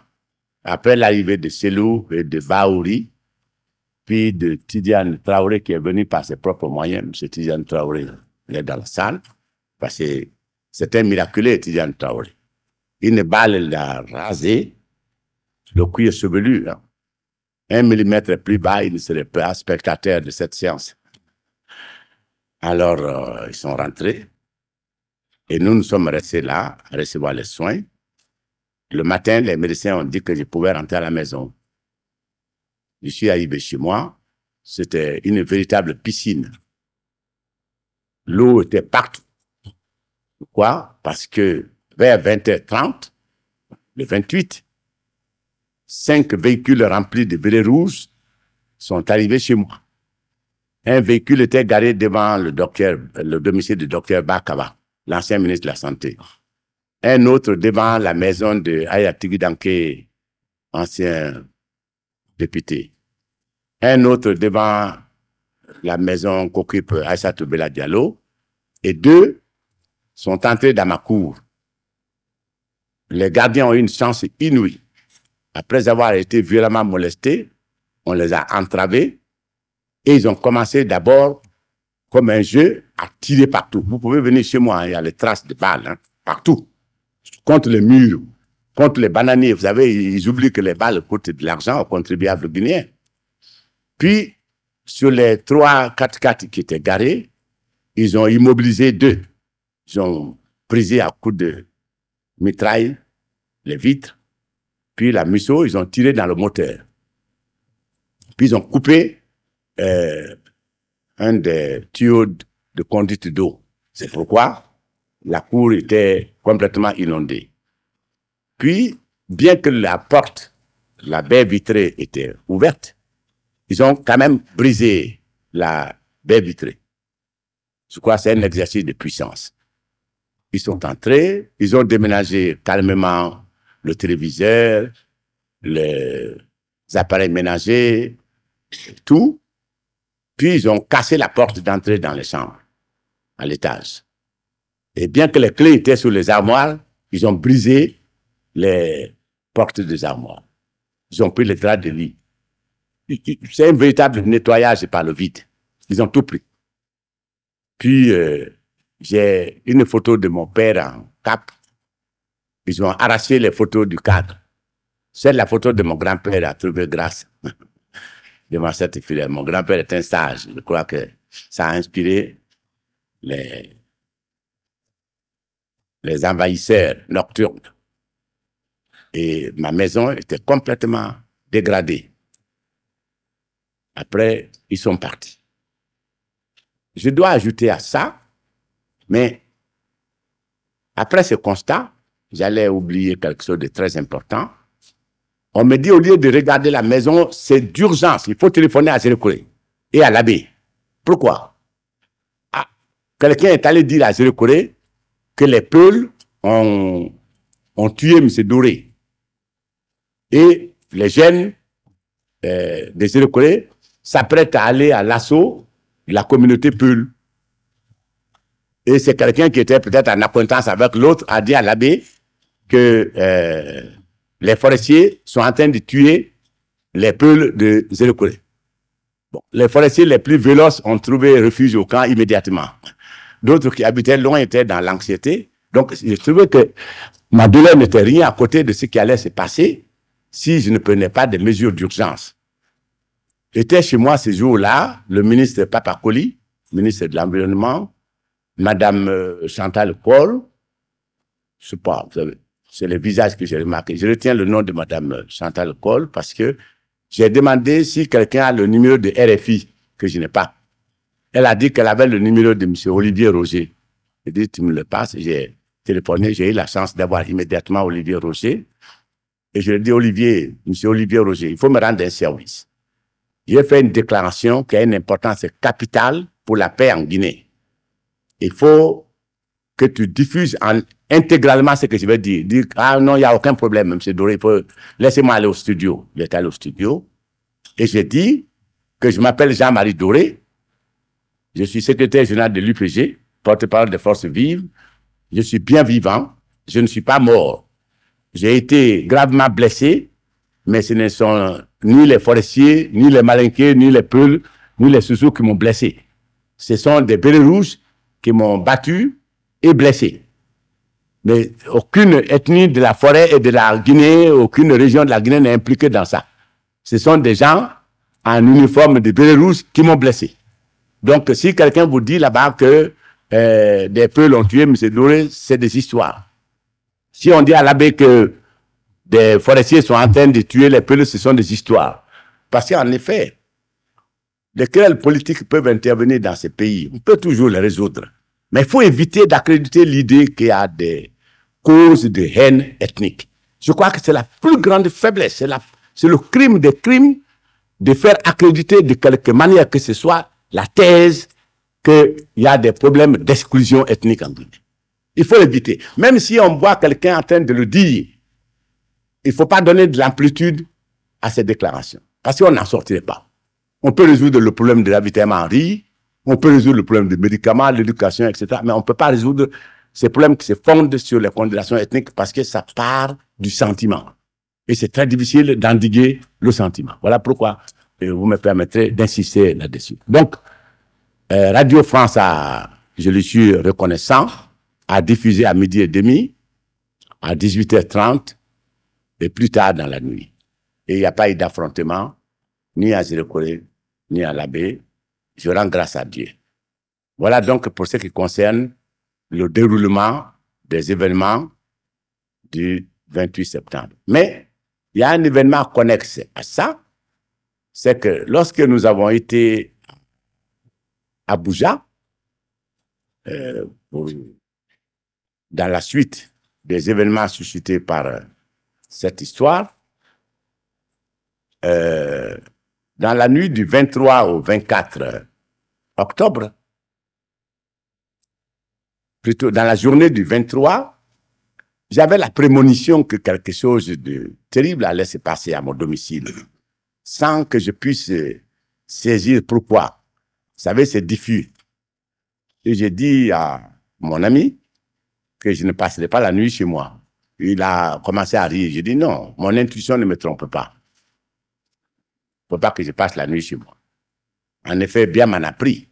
après l'arrivée de Selou et de Baouri, puis de Tidiane Traoré qui est venu par ses propres moyens, M. Tidiane Traoré, il est dans la salle, parce que c'était miraculé, Tidiane Traoré. Une balle l'a rasé, le cuir chevelu, hein. un millimètre plus bas, il ne serait pas spectateur de cette séance. Alors, euh, ils sont rentrés. Et nous, nous sommes restés là à recevoir les soins. Le matin, les médecins ont dit que je pouvais rentrer à la maison. Je suis arrivé chez moi. C'était une véritable piscine. L'eau était partout. Pourquoi? Parce que vers 20h30, le 28, cinq véhicules remplis de vélés rouges sont arrivés chez moi. Un véhicule était garé devant le domicile du docteur Bakaba, l'ancien ministre de la Santé. Un autre devant la maison de Ayatigi Danke, ancien député. Un autre devant la maison qu'occupe Aïssa Toubela Diallo. Et deux sont entrés dans ma cour. Les gardiens ont eu une chance inouïe. Après avoir été violemment molestés, on les a entravés ils ont commencé d'abord comme un jeu à tirer partout. Vous pouvez venir chez moi, il y a les traces de balles hein, partout. Contre les murs, contre les bananiers. Vous savez, ils oublient que les balles coûtent de l'argent aux contribuables guinéens. Puis, sur les trois 4 4 qui étaient garés, ils ont immobilisé deux. Ils ont brisé à coups de mitraille les vitres. Puis la musso, ils ont tiré dans le moteur. Puis ils ont coupé euh, un des tuyaux de conduite d'eau. C'est pourquoi la cour était complètement inondée. Puis, bien que la porte, la baie vitrée était ouverte, ils ont quand même brisé la baie vitrée. Je crois que c'est un exercice de puissance. Ils sont entrés, ils ont déménagé calmement le téléviseur, les appareils ménagers, tout. Puis ils ont cassé la porte d'entrée dans les chambres, à l'étage. Et bien que les clés étaient sur les armoires, ils ont brisé les portes des armoires. Ils ont pris les draps de lit. C'est un véritable nettoyage par le vide. Ils ont tout pris. Puis, euh, j'ai une photo de mon père en cap. Ils ont arraché les photos du cadre. C'est la photo de mon grand-père à trouver grâce. Devant cette filet. Mon grand-père était un sage. Je crois que ça a inspiré les, les envahisseurs nocturnes. Et ma maison était complètement dégradée. Après, ils sont partis. Je dois ajouter à ça, mais après ce constat, j'allais oublier quelque chose de très important. On me dit, au lieu de regarder la maison, c'est d'urgence. Il faut téléphoner à Zérekoré et à l'abbé. Pourquoi ah, Quelqu'un est allé dire à que les Peuls ont, tué M. Doré. Et les jeunes euh, Zéro s'apprêtent à aller à l'assaut de la communauté Peul. Et c'est quelqu'un qui était peut-être en acquaintance avec l'autre, a dit à l'abbé que euh, les forestiers sont en train de tuer les poules de zéro Bon, les forestiers les plus véloces ont trouvé refuge au camp immédiatement. D'autres qui habitaient loin étaient dans l'anxiété. Donc, je trouvais que ma douleur n'était rien à côté de ce qui allait se passer si je ne prenais pas des mesures d'urgence. J'étais chez moi ces jours là le ministre Papakoli, ministre de l'Environnement, Madame euh, Chantal Paul, je sais pas, vous savez, c'est le visage que j'ai remarqué. Je retiens le nom de Madame Chantal Cole parce que j'ai demandé si quelqu'un a le numéro de RFI que je n'ai pas. Elle a dit qu'elle avait le numéro de Monsieur Olivier Roger. J'ai dit, tu me le passes. J'ai téléphoné, j'ai eu la chance d'avoir immédiatement Olivier Roger. Et je lui ai dit, Olivier, Monsieur Olivier Roger, il faut me rendre un service. J'ai fait une déclaration qui a une importance capitale pour la paix en Guinée. Il faut que tu diffuses en intégralement ce que je vais dire. Dire, ah non, il n'y a aucun problème, M. Doré, laissez-moi aller au studio. J'étais allé au studio et j'ai dit que je m'appelle Jean-Marie Doré. Je suis secrétaire général de l'UPG, porte-parole des forces vives. Je suis bien vivant. Je ne suis pas mort. J'ai été gravement blessé, mais ce ne sont ni les forestiers, ni les malinqués, ni les peuls, ni les sous qui m'ont blessé. Ce sont des bérets rouges qui m'ont battu et blessé. Mais aucune ethnie de la forêt et de la Guinée, aucune région de la Guinée n'est impliquée dans ça. Ce sont des gens en uniforme de béret qui m'ont blessé. Donc, si quelqu'un vous dit là-bas que euh, des peuples ont tué, M. Doré, c'est des histoires. Si on dit à l'abbé que des forestiers sont en train de tuer les peuples, ce sont des histoires. Parce qu'en effet, les politiques peuvent intervenir dans ces pays. On peut toujours les résoudre. Mais il faut éviter d'accréditer l'idée qu'il y a des cause de haine ethnique. Je crois que c'est la plus grande faiblesse, c'est le crime des crimes de faire accréditer de quelque manière que ce soit la thèse qu'il y a des problèmes d'exclusion ethnique en Guinée. Il faut l'éviter. Même si on voit quelqu'un en train de le dire, il ne faut pas donner de l'amplitude à ces déclarations. Parce qu'on n'en sortirait pas. On peut résoudre le problème de l'habitat en riz, on peut résoudre le problème des médicaments, de l'éducation, etc. Mais on ne peut pas résoudre ces problèmes qui se fondent sur les condamnations ethniques parce que ça part du sentiment. Et c'est très difficile d'endiguer le sentiment. Voilà pourquoi euh, vous me permettrez d'insister là-dessus. Donc, euh, Radio France a, je le suis reconnaissant, a diffusé à midi et demi, à 18h30 et plus tard dans la nuit. Et il n'y a pas eu d'affrontement, ni à Zérecoré, ni à l'abbé. Je rends grâce à Dieu. Voilà donc pour ce qui concerne le déroulement des événements du 28 septembre. Mais il y a un événement connexe à ça, c'est que lorsque nous avons été à Bouja, euh, dans la suite des événements suscités par euh, cette histoire, euh, dans la nuit du 23 au 24 octobre, plutôt dans la journée du 23, j'avais la prémonition que quelque chose de terrible allait se passer à mon domicile, sans que je puisse euh, saisir pourquoi. Vous savez, c'est diffus. Et j'ai dit à mon ami que je ne passerai pas la nuit chez moi. Il a commencé à rire. J'ai dit non, mon intuition ne me trompe pas. Il ne faut pas que je passe la nuit chez moi. En effet, bien m'en a pris.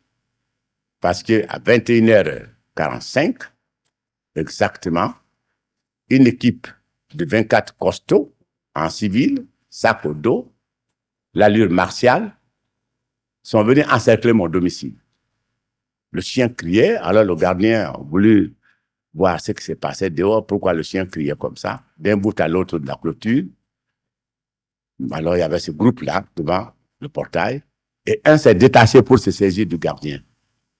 Parce que à 21 heures, 45, exactement, une équipe de 24 costauds en civil, sac au dos, l'allure martiale, sont venus encercler mon domicile. Le chien criait, alors le gardien a voulu voir ce qui s'est passé dehors, pourquoi le chien criait comme ça, d'un bout à l'autre de la clôture. Alors il y avait ce groupe-là devant le portail, et un s'est détaché pour se saisir du gardien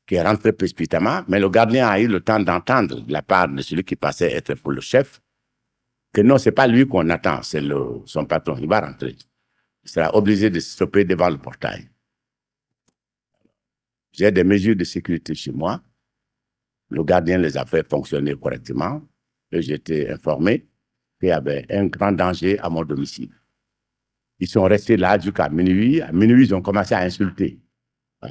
qui est rentré précipitamment, mais le gardien a eu le temps d'entendre de la part de celui qui passait être pour le chef que non, c'est pas lui qu'on attend, c'est le son patron. Il va rentrer. Il sera obligé de se stopper devant le portail. J'ai des mesures de sécurité chez moi. Le gardien les a fait fonctionner correctement. Et j'étais informé qu'il y avait un grand danger à mon domicile. Ils sont restés là jusqu'à minuit. À minuit, ils ont commencé à insulter. Euh,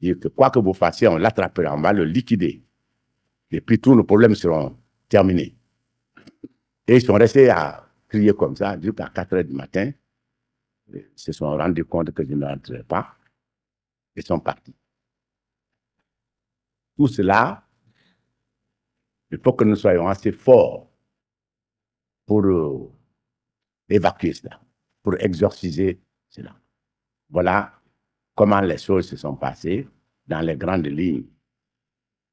dire que quoi que vous fassiez, on l'attrapera, on va le liquider. Et puis tous nos problèmes seront terminés. Et ils sont restés à crier comme ça jusqu'à 4 heures du matin. Ils se sont rendus compte que je ne rentrais pas. Ils sont partis. Tout cela, il faut que nous soyons assez forts pour euh, évacuer cela, pour exorciser cela. Voilà comment les choses se sont passées dans les grandes lignes.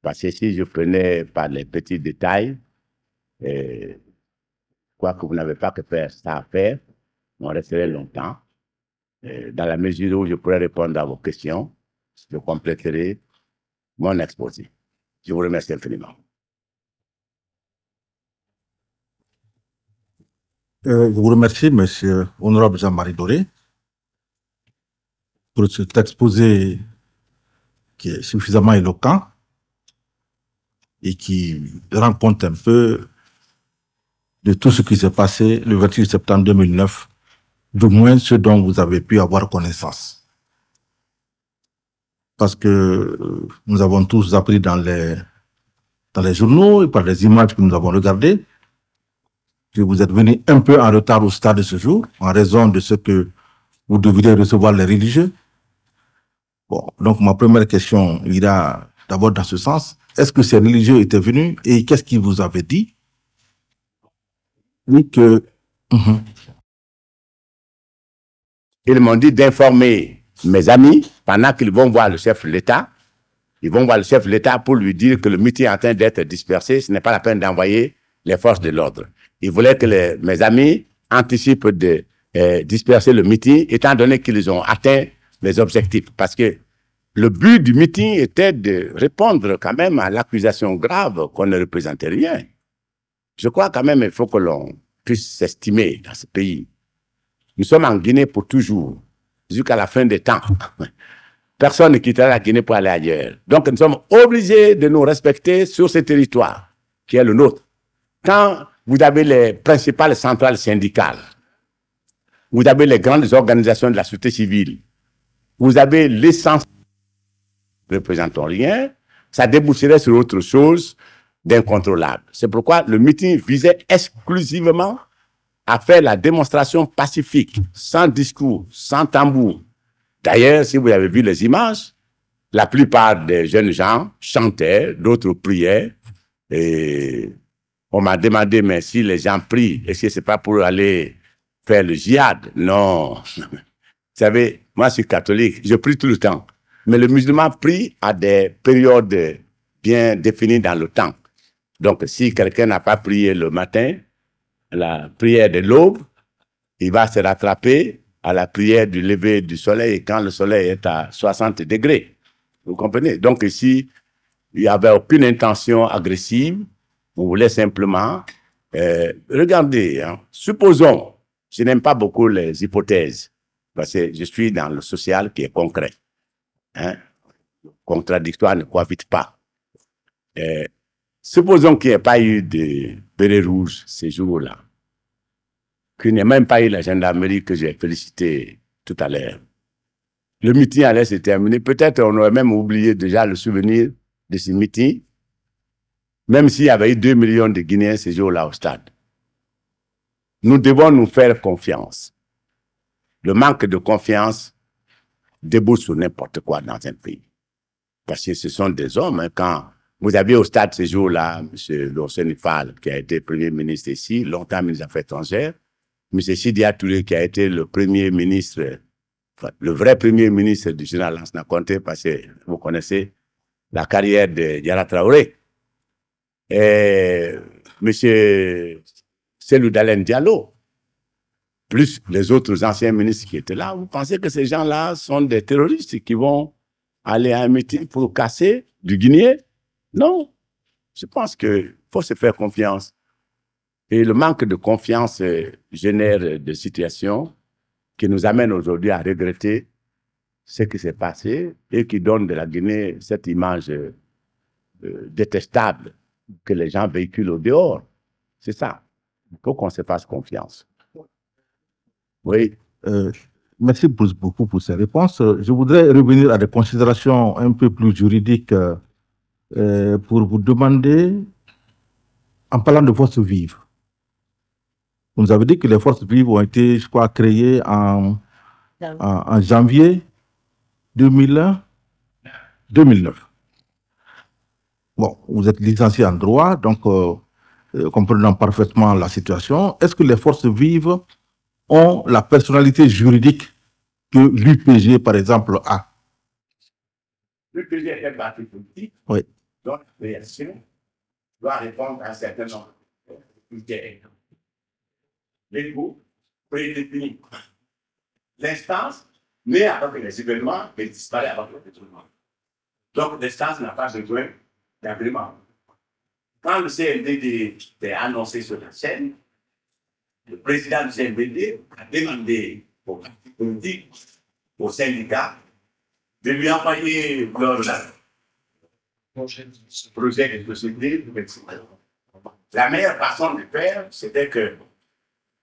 Parce que si je prenais par les petits détails, euh, je quoi que vous n'avez pas que faire ça à faire, on resterait longtemps. Euh, dans la mesure où je pourrais répondre à vos questions, je compléterai mon exposé. Je vous remercie infiniment. Euh, je vous remercie, monsieur Honorable Jean-Marie Doré pour cet exposé qui est suffisamment éloquent et qui rend compte un peu de tout ce qui s'est passé le 28 septembre 2009, du moins ce dont vous avez pu avoir connaissance. Parce que euh, nous avons tous appris dans les, dans les journaux et par les images que nous avons regardées que vous êtes venu un peu en retard au stade de ce jour en raison de ce que vous deviez recevoir les religieux. Bon, donc ma première question ira d'abord dans ce sens. Est-ce que ces religieux étaient venus et qu'est-ce qu'ils vous avaient dit Oui, que... Mm-hmm. Ils m'ont dit d'informer mes amis pendant qu'ils vont voir le chef de l'État. Ils vont voir le chef de l'État pour lui dire que le meeting est en train d'être dispersé. Ce n'est pas la peine d'envoyer les forces de l'ordre. Ils voulaient que mes amis anticipent de euh, disperser le meeting, étant donné qu'ils ont atteint mes objectifs. Parce que le but du meeting était de répondre quand même à l'accusation grave qu'on ne représentait rien. Je crois quand même il faut que l'on puisse s'estimer dans ce pays. Nous sommes en Guinée pour toujours, jusqu'à la fin des temps. Personne ne quittera la Guinée pour aller ailleurs. Donc nous sommes obligés de nous respecter sur ce territoire qui est le nôtre. Quand vous avez les principales centrales syndicales, vous avez les grandes organisations de la société civile, vous avez l'essence représentant rien, ça déboucherait sur autre chose d'incontrôlable. C'est pourquoi le meeting visait exclusivement à faire la démonstration pacifique, sans discours, sans tambour. D'ailleurs, si vous avez vu les images, la plupart des jeunes gens chantaient, d'autres priaient, et on m'a demandé, mais si les gens prient, est-ce que c'est pas pour aller faire le jihad? Non. vous savez, moi, je suis catholique, je prie tout le temps. Mais le musulman prie à des périodes bien définies dans le temps. Donc, si quelqu'un n'a pas prié le matin, la prière de l'aube, il va se rattraper à la prière du lever du soleil quand le soleil est à 60 degrés. Vous comprenez Donc ici, il n'y avait aucune intention agressive. On voulait simplement euh, regarder. Hein. Supposons, je n'aime pas beaucoup les hypothèses, parce que je suis dans le social qui est concret. Hein. contradictoire ne cohabite pas. Euh, supposons qu'il n'y ait pas eu de béret rouge ces jours-là, qu'il n'y ait même pas eu la gendarmerie que j'ai félicité tout à l'heure. Le meeting allait se terminer. Peut-être on aurait même oublié déjà le souvenir de ce meeting, même s'il y avait eu 2 millions de Guinéens ces jours-là au stade. Nous devons nous faire confiance. Le manque de confiance débouche sur n'importe quoi dans un pays. Parce que ce sont des hommes. Hein. quand vous aviez au stade ce jour-là, M. Lorsen qui a été Premier ministre ici, longtemps ministre des Affaires étrangères, M. Sidia Touré, qui a été le Premier ministre, le vrai Premier ministre du général Lansana parce que vous connaissez la carrière de Yara Traoré. Et M. Selou Diallo, plus les autres anciens ministres qui étaient là, vous pensez que ces gens-là sont des terroristes qui vont aller à un métier pour casser du Guinée Non. Je pense qu'il faut se faire confiance. Et le manque de confiance euh, génère des situations qui nous amènent aujourd'hui à regretter ce qui s'est passé et qui donne de la Guinée cette image euh, détestable que les gens véhiculent au dehors. C'est ça. Il faut qu'on se fasse confiance. Oui, euh, merci beaucoup pour ces réponses. Euh, je voudrais revenir à des considérations un peu plus juridiques euh, pour vous demander, en parlant de forces vives, vous nous avez dit que les forces vives ont été, je crois, créées en, en, janvier 2001, 2009. Bon, vous êtes licencié en droit, donc comprenant parfaitement la situation. Est-ce que les forces vives ont la personnalité juridique que l'UPG, par exemple, a. L'UPG est un parti politique. Oui. Donc, l'élection doit répondre à certains nombre de Les groupes définis. L'instance naît avant que les événements, mais disparaît avant que les événements. Donc, l'instance n'a pas besoin d'agrément. Quand le CNDD est annoncé sur la chaîne, le président du CNBD a demandé aux politiques, aux syndicats, de lui envoyer leur projet de société. La meilleure façon de faire, c'était que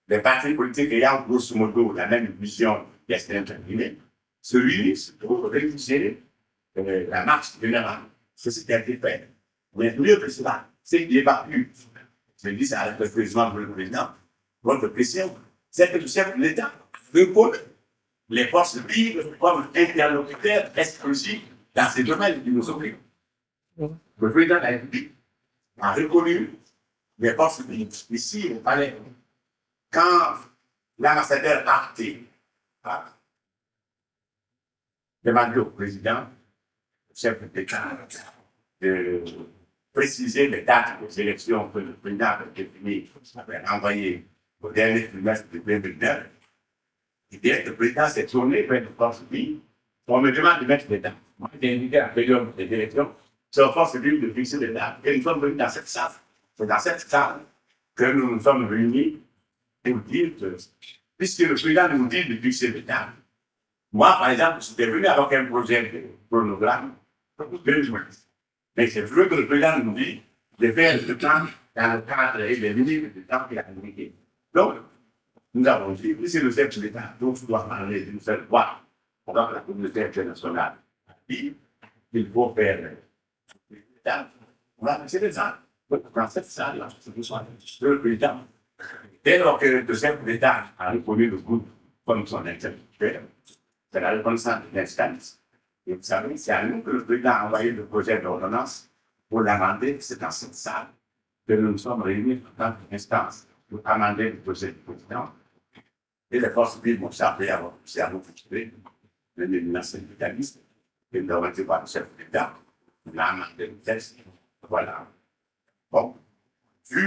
les partis politiques ayant grosso modo la même vision été terminée, celui-ci pour réviser euh, la marche générale. C'est ce qu'il a fait. Mais mieux que cela, c'est qu'il ait pas eu Je dis ça à le président, le président, votre pression, c'est que le chef de l'État reconnaît les forces vives comme interlocuteurs exclusifs dans ces domaines qui nous occupent. Le président la République a reconnu les forces vives. ici on palais. Quand l'ambassadeur Arte a ah, demandé au président, le chef de l'État, de préciser les dates des élections que le président avait définies, avait pour dernier trimestre de 2009, l'idée que le président s'est tourné vers le force vie, pour me demande de mettre des dates. Moi, j'ai invité à payer période des élections. C'est la force de fixer des dates. Et nous sommes venus dans cette salle. C'est dans cette salle que nous nous sommes réunis pour dire que, puisque le président nous dit de fixer des dates, moi, par exemple, j'étais venu avec un projet de chronogramme pour 2020. Mais c'est vrai que le président nous dit de faire le temps dans le cadre et les limites du temps qu'il a communiqué. Donc, nous avons dit, oui, c'est le chef de l'État, dont je doit parler d'une seule voix pendant la communauté internationale. dit qu'il faut faire l'État, on va passer les armes. dans cette salle-là, c'est besoin de l'État. Dès lors que le deuxième de l'État a reconnu le groupe comme son interlocuteur, c'est la responsable de instance, Et vous savez, c'est à nous que le président a envoyé le projet d'ordonnance pour l'amender. C'est dans cette salle que nous nous sommes réunis en tant qu'instance. Vous commandez le procès du président, et les forces vives vont chargé à vous, vous reconstituer le dénomination vitaliste et de pas le chef d'État. On a amendé le texte. Voilà. Bon. Puis,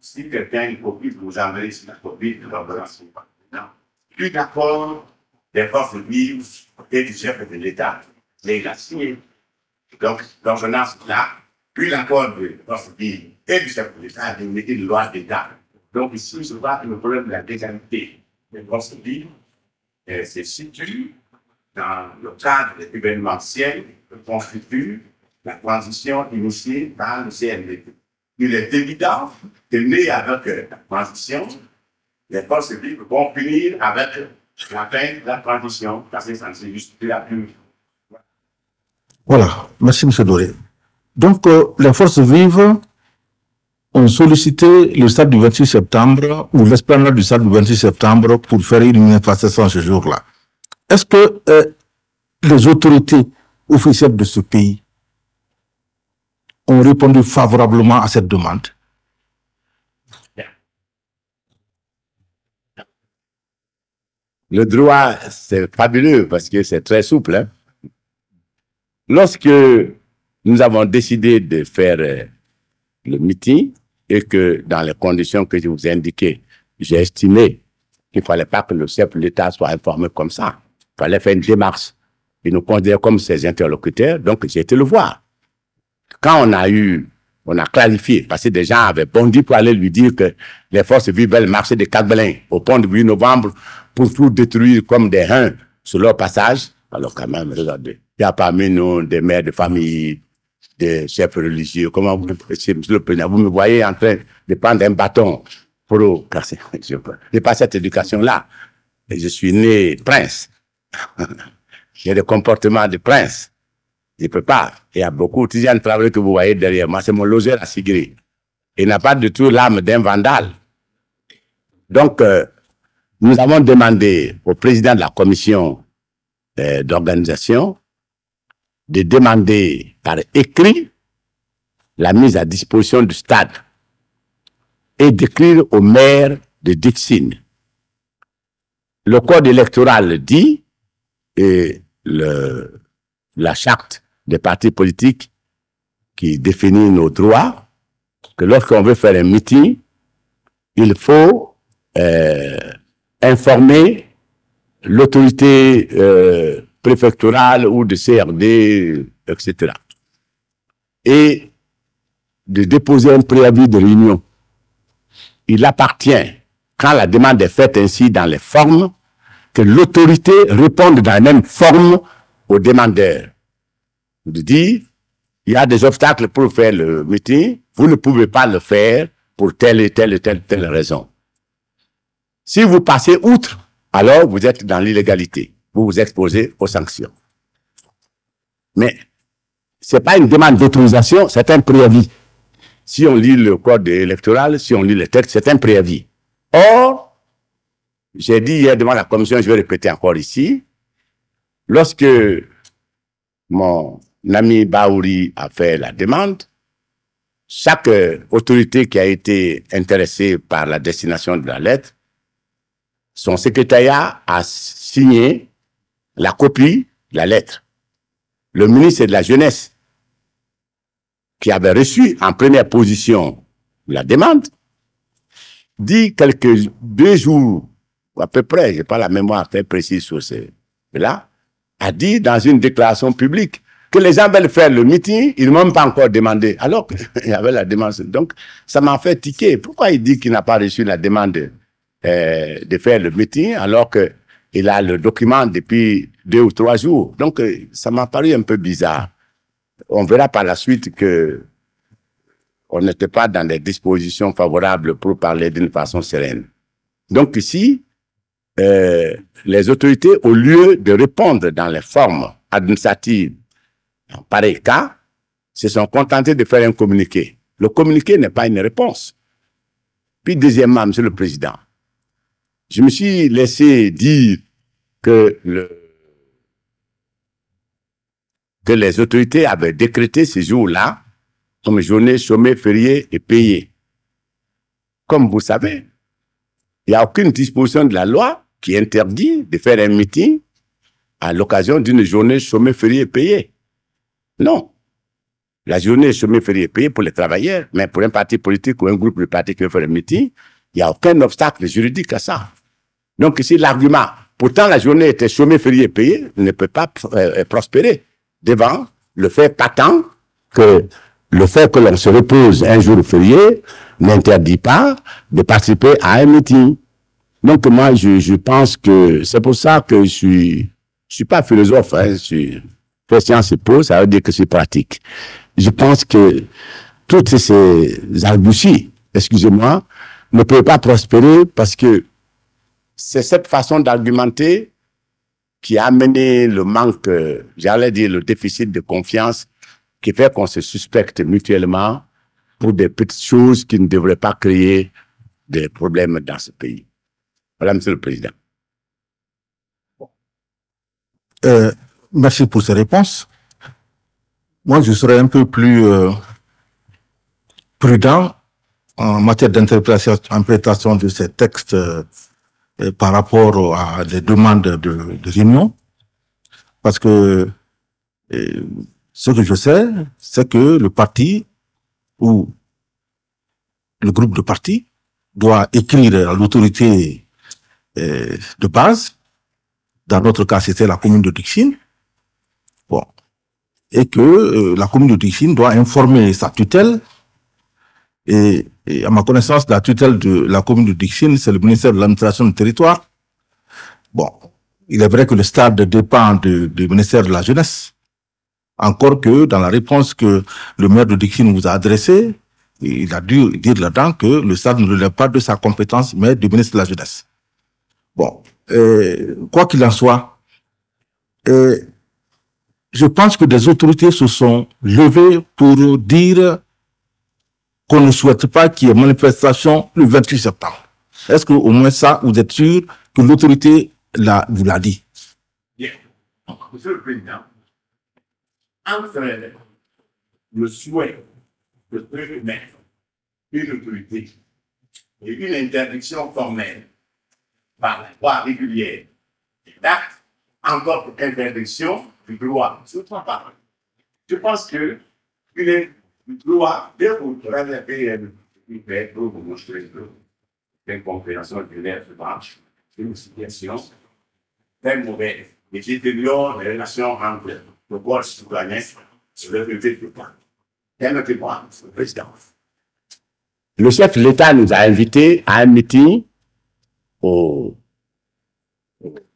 si quelqu'un est copie, vous enverrez la copie de l'ordonnance du président. Puis d'accord des forces vives et du chef de l'État. Mais il a signé. Donc, dans l'ordonnance là, puis l'accord des forces vives et du chef de l'État a une loi d'État donc ici, je vois le problème de la légalité. des forces euh, vives se situe dans le cadre événementiel qui que constitue la transition initiée par le CNDP. Il est évident que né avec la transition, les forces vives vont finir avec la fin de la transition, parce que ça ne la plus. Voilà. Merci, M. Doré. Donc, euh, les forces vives ont sollicité le stade du 26 septembre ou l'esplanade du stade du 26 septembre pour faire une manifestation ce jour-là. Est-ce que euh, les autorités officielles de ce pays ont répondu favorablement à cette demande Le droit, c'est fabuleux parce que c'est très souple. Hein. Lorsque nous avons décidé de faire euh, le meeting, et que dans les conditions que je vous ai indiquées, j'ai estimé qu'il ne fallait pas que le chef de l'État soit informé comme ça. Il fallait faire une démarche. Il nous considère comme ses interlocuteurs, donc j'ai été le voir. Quand on a eu, on a clarifié, parce que des gens avaient bondi pour aller lui dire que les forces vivaient le marché de Cabelin au pont de 8 novembre pour tout détruire comme des reins sur leur passage. Alors quand même, regardez, il y a parmi nous des mères de famille, des chefs religieux. Comment vous, monsieur le président, vous me voyez en train de prendre un bâton pour casser. Je n'ai pas cette éducation-là. Je suis né prince. J'ai le comportement de prince. Je peux pas. Il y a beaucoup de qui que vous voyez derrière moi. C'est mon logeur à Sigri. Il n'a pas du tout l'âme d'un vandale. Donc, euh, nous avons demandé au président de la commission euh, d'organisation de demander par écrit la mise à disposition du stade et d'écrire au maire de Dixine. Le code électoral dit, et le, la charte des partis politiques qui définit nos droits, que lorsqu'on veut faire un meeting, il faut euh, informer l'autorité euh, préfectorale ou de CRD, etc. Et de déposer un préavis de réunion. Il appartient, quand la demande est faite ainsi dans les formes, que l'autorité réponde dans la même forme aux demandeurs. De dire, il y a des obstacles pour faire le métier, vous ne pouvez pas le faire pour telle et telle et telle raison. Si vous passez outre, alors vous êtes dans l'illégalité vous vous exposez aux sanctions. Mais ce n'est pas une demande d'autorisation, c'est un préavis. Si on lit le code électoral, si on lit le texte, c'est un préavis. Or, j'ai dit hier devant la commission, je vais répéter encore ici, lorsque mon ami Baouri a fait la demande, chaque autorité qui a été intéressée par la destination de la lettre, son secrétariat a signé la copie, la lettre. Le ministre de la Jeunesse, qui avait reçu en première position la demande, dit quelques deux jours, ou à peu près, j'ai pas la mémoire très précise sur ce, là, a dit dans une déclaration publique que les gens veulent faire le meeting, ils ne m'ont pas encore demandé, alors qu'il y avait la demande. Donc, ça m'a fait tiquer. Pourquoi il dit qu'il n'a pas reçu la demande euh, de faire le meeting alors que il a le document depuis deux ou trois jours. Donc, euh, ça m'a paru un peu bizarre. On verra par la suite que on n'était pas dans des dispositions favorables pour parler d'une façon sereine. Donc ici, euh, les autorités, au lieu de répondre dans les formes administratives, en pareil cas, se sont contentées de faire un communiqué. Le communiqué n'est pas une réponse. Puis deuxièmement, Monsieur le Président, je me suis laissé dire que, le, que les autorités avaient décrété ces jours-là comme journée chômée, fériée et payée. Comme vous savez, il n'y a aucune disposition de la loi qui interdit de faire un meeting à l'occasion d'une journée chômée, fériée et payée. Non. La journée chômée, fériée et payée pour les travailleurs, mais pour un parti politique ou un groupe de partis qui veut faire un meeting, il n'y a aucun obstacle juridique à ça. Donc ici, l'argument Pourtant, la journée était chômée, férié, payé, ne peut pas euh, euh, prospérer devant le fait patent que le fait que l'on se repose un jour férié n'interdit pas de participer à un meeting. Donc moi, je, pense que c'est pour ça que je suis, je suis pas philosophe, hein, je suis question pose, ça veut dire que c'est pratique. Je pense que toutes ces arbouties, excusez-moi, ne peuvent pas prospérer parce que c'est cette façon d'argumenter qui a amené le manque, euh, j'allais dire le déficit de confiance, qui fait qu'on se suspecte mutuellement pour des petites choses qui ne devraient pas créer des problèmes dans ce pays. Voilà, Monsieur le Président. Euh, merci pour ces réponses. Moi, je serais un peu plus euh, prudent en matière d'interprétation de ces textes euh, par rapport à des demandes de, de réunion, parce que euh, ce que je sais, c'est que le parti ou le groupe de parti doit écrire à l'autorité euh, de base, dans notre cas c'était la commune de Dixine, bon, et que la commune de Dixine doit informer sa tutelle et, à ma connaissance, la tutelle de la commune de Dixine, c'est le ministère de l'administration du territoire. Bon, il est vrai que le stade dépend du, ministère de la jeunesse. Encore que dans la réponse que le maire de Dixine vous a adressée, il a dû dire là-dedans que le stade ne relève pas de sa compétence, mais du ministre de la jeunesse. Bon, quoi qu'il en soit, je pense que des autorités se sont levées pour dire qu'on ne souhaite pas qu'il y ait manifestation le 28 septembre. Est-ce que au moins ça, vous êtes sûr que l'autorité l'a, vous l'a dit Bien. Monsieur le Président, entre le souhait de permettre une autorité et une interdiction formelle par la loi régulière d'acte encore votre interdiction du droit sur trois paroles. Je pense que une doit démontrer un fait pour vous montrer une compréhension de l'être marche, une situation très mauvaise et qui détériore les relation entre le corps citoyen et le public du temps. Permettez-moi, le président. Le chef de l'État nous a invités à un meeting au,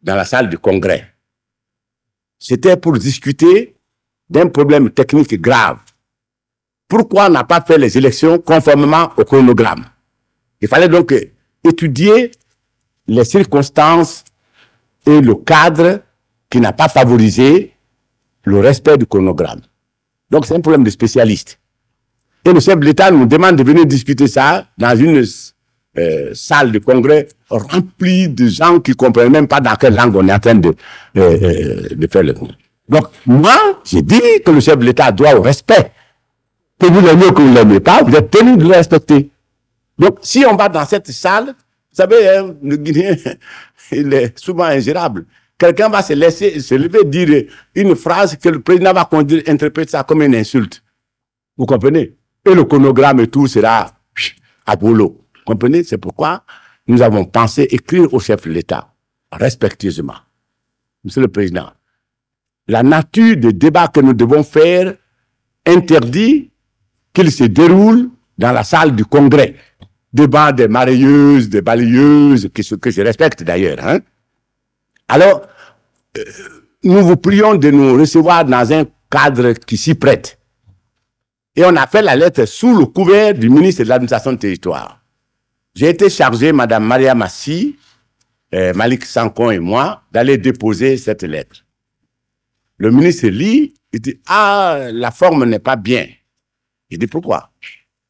dans la salle du Congrès. C'était pour discuter d'un problème technique grave pourquoi n'a pas fait les élections conformément au chronogramme Il fallait donc étudier les circonstances et le cadre qui n'a pas favorisé le respect du chronogramme. Donc c'est un problème de spécialistes. Et le chef de l'État nous demande de venir discuter ça dans une euh, salle de congrès remplie de gens qui ne comprennent même pas dans quelle langue on est en train de, euh, euh, de faire le congrès. Donc moi, j'ai dit que le chef de l'État doit au respect que vous l'aimez que vous ne pas, vous êtes tenu de le respecter. Donc, si on va dans cette salle, vous savez, hein, le Guinéen, il est souvent ingérable. Quelqu'un va se laisser se lever dire une phrase que le président va conduire, interpréter ça comme une insulte. Vous comprenez Et le chronogramme et tout sera à boulot. Vous comprenez C'est pourquoi nous avons pensé écrire au chef de l'État, respectueusement. Monsieur le Président, la nature des débats que nous devons faire interdit qu'il se déroule dans la salle du Congrès. Débat des marieuses, des balayeuses, que, je, que je respecte d'ailleurs. Hein. Alors, euh, nous vous prions de nous recevoir dans un cadre qui s'y prête. Et on a fait la lettre sous le couvert du ministre de l'Administration du Territoire. J'ai été chargé, Madame Maria Massi, euh, Malik Sankon et moi, d'aller déposer cette lettre. Le ministre lit, il dit, ah, la forme n'est pas bien. Il dit, pourquoi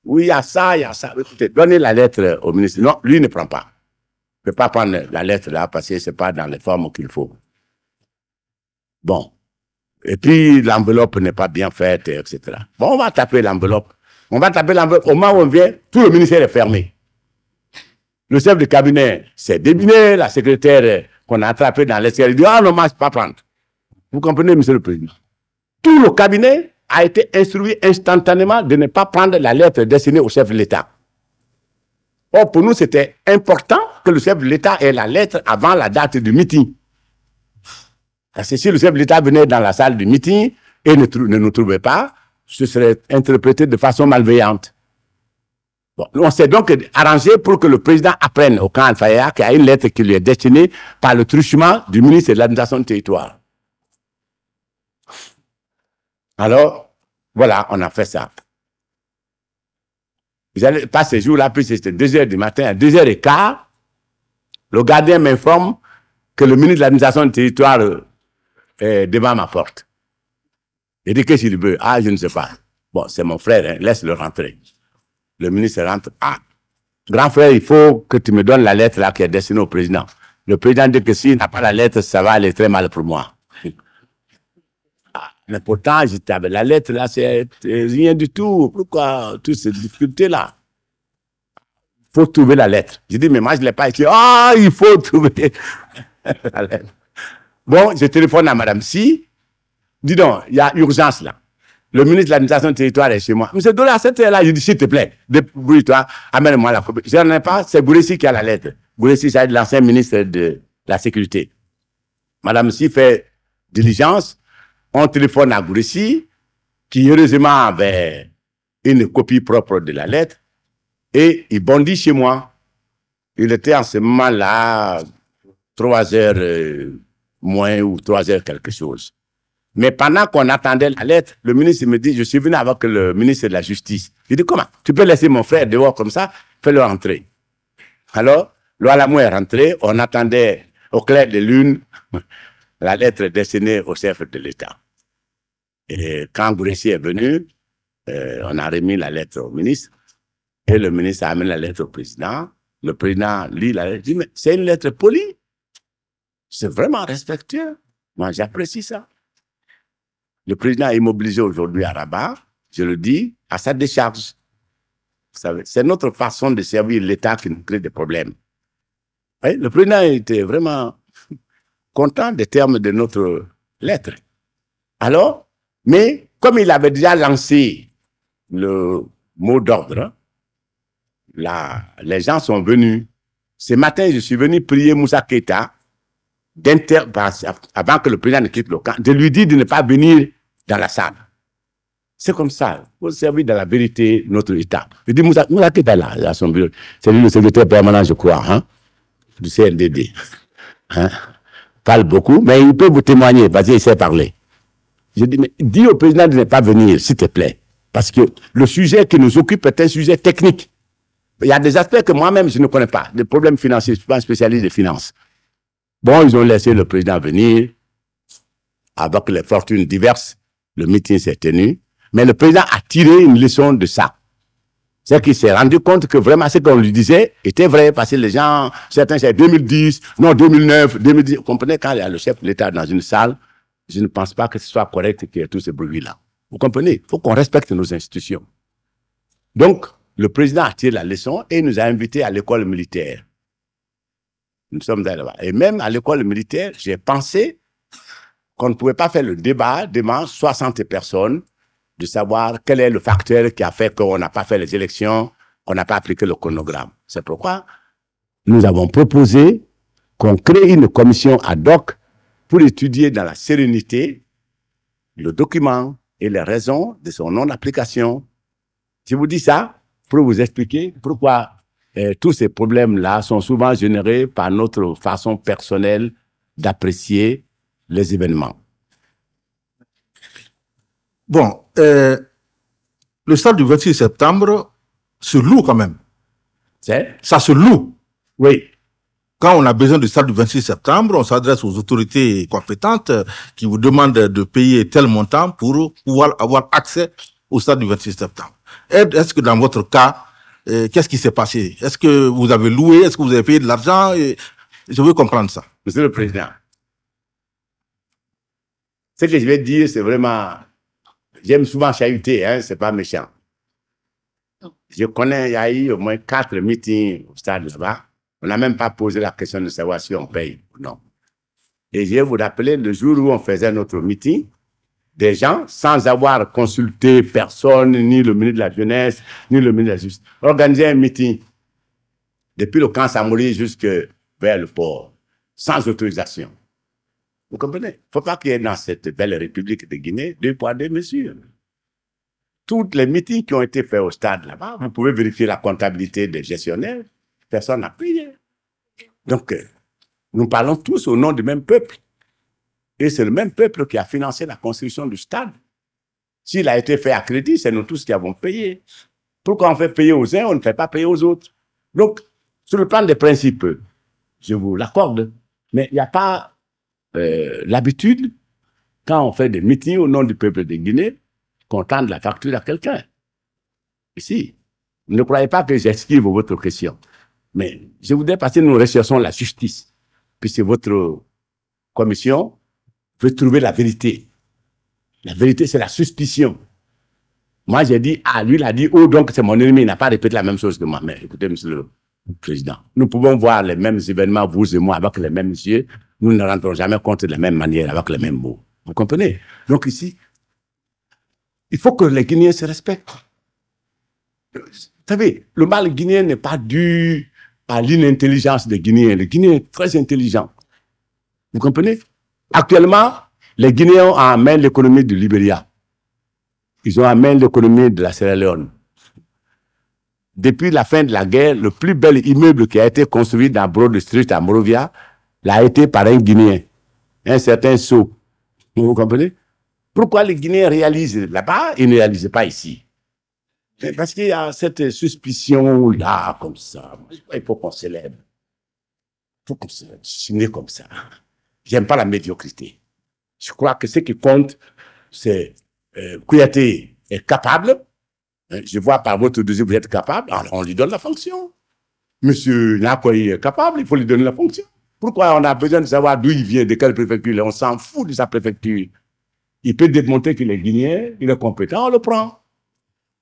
Oui, il y a ça, il y a ça. Écoutez, donnez la lettre au ministre. Non, lui ne prend pas. Il ne peut pas prendre la lettre là parce que ce n'est pas dans les formes qu'il faut. Bon. Et puis, l'enveloppe n'est pas bien faite, etc. Bon, on va taper l'enveloppe. On va taper l'enveloppe. Au moment où on vient, tout le ministère est fermé. Le chef de cabinet s'est débiné, la secrétaire qu'on a attrapée dans l'escalier dit Ah non, moi, je ne peux pas prendre. Vous comprenez, monsieur le président Tout le cabinet a été instruit instantanément de ne pas prendre la lettre destinée au chef de l'État. Or, pour nous, c'était important que le chef de l'État ait la lettre avant la date du meeting. Parce que si le chef de l'État venait dans la salle du meeting et ne, nous trouvait pas, ce serait interprété de façon malveillante. on s'est donc arrangé pour que le président apprenne au camp al qu'il y a une lettre qui lui est destinée par le truchement du ministre de l'Administration du Territoire. Alors, voilà, on a fait ça. Pas pas ces jours-là, puis c'était 2 heures du matin à 2 heures et quart. Le gardien m'informe que le ministre de l'administration du territoire euh, est devant ma porte. Il dit, qu'est-ce qu'il veut? Ah, je ne sais pas. Bon, c'est mon frère, hein. laisse-le rentrer. Le ministre rentre. Ah, grand frère, il faut que tu me donnes la lettre là qui est destinée au président. Le président dit que s'il n'a pas la lettre, ça va aller très mal pour moi. Pourtant, j'étais avec la lettre, là, c'est euh, rien du tout. Pourquoi toutes ces difficultés-là Il faut trouver la lettre. J'ai dit, mais moi, je ne l'ai pas écrit. Ah, il faut trouver la lettre. Bon, je téléphone à Madame Si. Dis donc, il y a urgence là. Le ministre de l'administration du territoire est chez moi. Monsieur Dola, cette là, je dis, s'il te plaît, débrouille-toi, amène-moi la copie. Je n'en ai pas, c'est Bouressi qui a la lettre. Bouressi, c'est l'ancien ministre de la Sécurité. Madame Si fait diligence, on téléphone à Gourissi, qui heureusement avait une copie propre de la lettre, et il bondit chez moi. Il était en ce moment-là, trois heures euh, moins ou trois heures quelque chose. Mais pendant qu'on attendait la lettre, le ministre me dit, je suis venu avec le ministre de la Justice. Il dit, comment Tu peux laisser mon frère dehors comme ça Fais-le rentrer. Alors, Loalamou est rentré, on attendait au clair de lune, la lettre destinée au chef de l'État. Et quand ici est venu, euh, on a remis la lettre au ministre et le ministre a amené la lettre au président. Le président lit la lettre, dit, mais c'est une lettre polie. C'est vraiment respectueux. Moi, j'apprécie ça. Le président est immobilisé aujourd'hui à Rabat, je le dis, à sa décharge. C'est notre façon de servir l'État qui nous crée des problèmes. le président était vraiment content des termes de notre lettre. Alors, mais comme il avait déjà lancé le mot d'ordre, les gens sont venus. Ce matin, je suis venu prier Moussa Keita avant que le président ne quitte le camp, de lui dire de ne pas venir dans la salle. C'est comme ça. Vous servir dans la vérité notre État. Je Moussa, Moussa là, son bureau. C'est lui le secrétaire permanent, je crois, hein, du CNDD. Hein? parle beaucoup, mais il peut vous témoigner Vas-y, y sait parler. Je dis, mais dis au président de ne pas venir, s'il te plaît. Parce que le sujet qui nous occupe est un sujet technique. Il y a des aspects que moi-même, je ne connais pas. Des problèmes financiers, je ne suis pas un spécialiste des finances. Bon, ils ont laissé le président venir. Avec les fortunes diverses, le meeting s'est tenu. Mais le président a tiré une leçon de ça c'est qu'il s'est rendu compte que vraiment ce qu'on lui disait était vrai, parce que les gens, certains c'est 2010, non 2009, 2010. Vous comprenez, quand il y a le chef de l'État dans une salle, je ne pense pas que ce soit correct qu'il y ait tous ces bruits là Vous comprenez Il faut qu'on respecte nos institutions. Donc, le président a tiré la leçon et nous a invités à l'école militaire. Nous sommes allés là-bas. Et même à l'école militaire, j'ai pensé qu'on ne pouvait pas faire le débat devant 60 personnes de savoir quel est le facteur qui a fait qu'on n'a pas fait les élections, on n'a pas appliqué le chronogramme. C'est pourquoi nous avons proposé qu'on crée une commission ad hoc pour étudier dans la sérénité le document et les raisons de son non-application. Je vous dis ça pour vous expliquer pourquoi eh, tous ces problèmes-là sont souvent générés par notre façon personnelle d'apprécier les événements. Bon, euh, le stade du 26 septembre se loue quand même. Ça se loue. Oui. Quand on a besoin du stade du 26 septembre, on s'adresse aux autorités compétentes euh, qui vous demandent de payer tel montant pour pouvoir avoir accès au stade du 26 septembre. Est-ce que dans votre cas, euh, qu'est-ce qui s'est passé Est-ce que vous avez loué Est-ce que vous avez payé de l'argent Je veux comprendre ça. Monsieur le Président, ce que je vais dire, c'est vraiment J'aime souvent chahuter, hein, c'est pas méchant. Je connais, il y a eu au moins quatre meetings au stade là-bas. On n'a même pas posé la question de savoir si on paye ou non. Et je vais vous rappeler le jour où on faisait notre meeting, des gens, sans avoir consulté personne, ni le ministre de la Jeunesse, ni le ministre de la Justice, organisaient un meeting depuis le camp Samori jusque vers le port, sans autorisation. Vous comprenez Il ne faut pas qu'il y ait dans cette belle République de Guinée deux poids, deux mesures. Tous les meetings qui ont été faits au stade là-bas, vous pouvez vérifier la comptabilité des gestionnaires. Personne n'a payé. Donc, euh, nous parlons tous au nom du même peuple. Et c'est le même peuple qui a financé la construction du stade. S'il a été fait à crédit, c'est nous tous qui avons payé. Pourquoi on fait payer aux uns, on ne fait pas payer aux autres Donc, sur le plan des principes, je vous l'accorde, mais il n'y a pas euh, l'habitude, quand on fait des meetings au nom du peuple de Guinée, qu'on tende la facture à quelqu'un. Ici. Ne croyez pas que j'esquive votre question. Mais je voudrais passer, nous recherchons la justice, puisque votre commission veut trouver la vérité. La vérité, c'est la suspicion. Moi, j'ai dit, ah, lui, il a dit, oh, donc c'est mon ennemi, il n'a pas répété la même chose que moi. Mais écoutez, monsieur le président, nous pouvons voir les mêmes événements, vous et moi, avec les mêmes yeux, nous ne rendrons jamais compte de la même manière, avec les mêmes mots. Vous comprenez Donc ici, il faut que les Guinéens se respectent. Vous savez, le mal guinéen n'est pas dû à l'inintelligence des Guinéens. Les Guinéens sont très intelligent. Vous comprenez Actuellement, les Guinéens ont en main l'économie du Liberia. Ils ont en main l'économie de la Sierra Leone. Depuis la fin de la guerre, le plus bel immeuble qui a été construit dans Broad Street à Morovia, l'a été par un Guinéen, un certain Sceau. Vous comprenez Pourquoi les Guinéens réalisent là-bas et ne réalisent pas ici Parce qu'il y a cette suspicion-là, comme ça. Il faut qu'on célèbre. Il faut qu'on ça comme ça. J'aime pas la médiocrité. Je crois que ce qui compte, c'est que euh, Kouyaté est capable. Hein, je vois par votre deuxième, vous êtes capable. Alors, on lui donne la fonction. Monsieur Nakoye est capable, il faut lui donner la fonction. Pourquoi on a besoin de savoir d'où il vient, de quelle préfecture On s'en fout de sa préfecture. Il peut démontrer qu'il est guinéen, il est compétent, on le prend.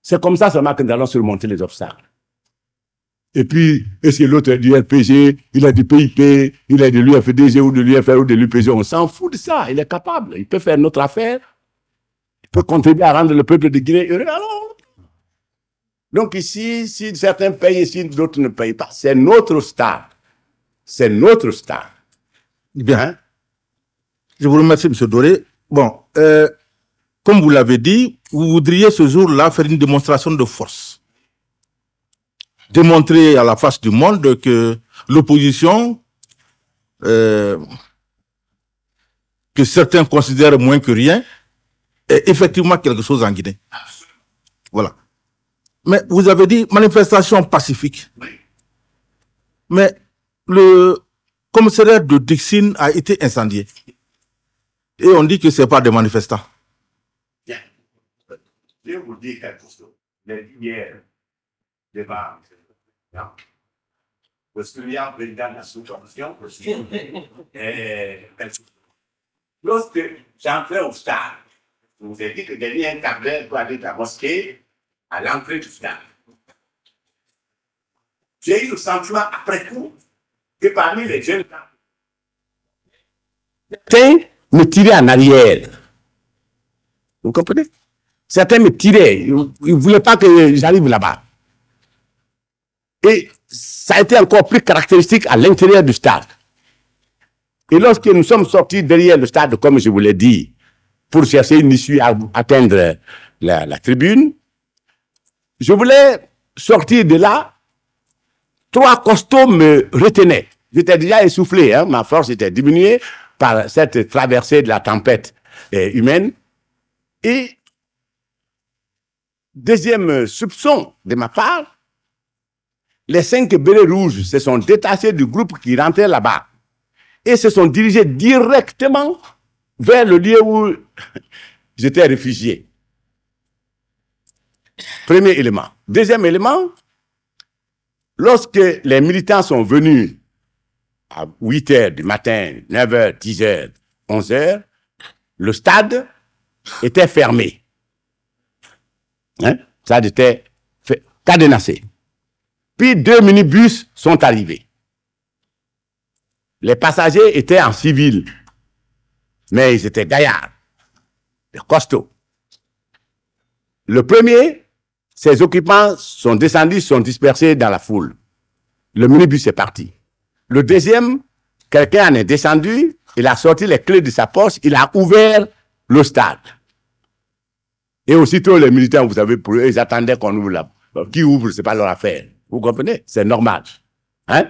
C'est comme ça seulement que nous allons surmonter les obstacles. Et puis, est-ce que l'autre est du RPG, il a du PIP, il est de l'UFDG ou de l'UFR ou de l'UPG On s'en fout de ça. Il est capable. Il peut faire notre affaire. Il peut contribuer à rendre le peuple de Guinée heureux. Alors, donc ici, si certains payent, ici d'autres ne payent pas, c'est notre obstacle c'est notre star. Bien. Hein? Je vous remercie, M. Doré. Bon, euh, comme vous l'avez dit, vous voudriez ce jour-là faire une démonstration de force. Démontrer à la face du monde que l'opposition, euh, que certains considèrent moins que rien, est effectivement quelque chose en Guinée. Voilà. Mais vous avez dit manifestation pacifique. Mais le commissariat de Dixine a été incendié. Et on dit que ce n'est pas des manifestants. Bien. Je vous dis quelque chose. Les lumières débarquent. Parce qu'il y a un président de la sous-commission aussi. Lorsque j'entrais au stade, je vous ai dit que derrière un tableur de la mosquée à l'entrée du stade. J'ai eu le sentiment après coup que parmi les jeunes, certains me tiraient en arrière. Vous comprenez Certains me tiraient. Ils ne voulaient pas que j'arrive là-bas. Et ça a été encore plus caractéristique à l'intérieur du stade. Et lorsque nous sommes sortis derrière le stade, comme je vous l'ai dit, pour chercher une issue à atteindre la, la tribune, je voulais sortir de là trois costauds me retenaient. J'étais déjà essoufflé, hein. ma force était diminuée par cette traversée de la tempête eh, humaine. Et deuxième soupçon de ma part, les cinq bérets rouges se sont détachés du groupe qui rentrait là-bas et se sont dirigés directement vers le lieu où j'étais réfugié. Premier élément. Deuxième élément, Lorsque les militants sont venus à 8 heures du matin, 9 h 10 h 11 h le stade était fermé. Hein? Le stade était cadenassé. Puis deux minibus sont arrivés. Les passagers étaient en civil, mais ils étaient gaillards, costauds. Le premier ses occupants sont descendus, sont dispersés dans la foule. Le minibus est parti. Le deuxième, quelqu'un en est descendu, il a sorti les clés de sa poche, il a ouvert le stade. Et aussitôt, les militants, vous savez, pour ils attendaient qu'on ouvre la... Qui ouvre, c'est pas leur affaire. Vous comprenez C'est normal. Hein?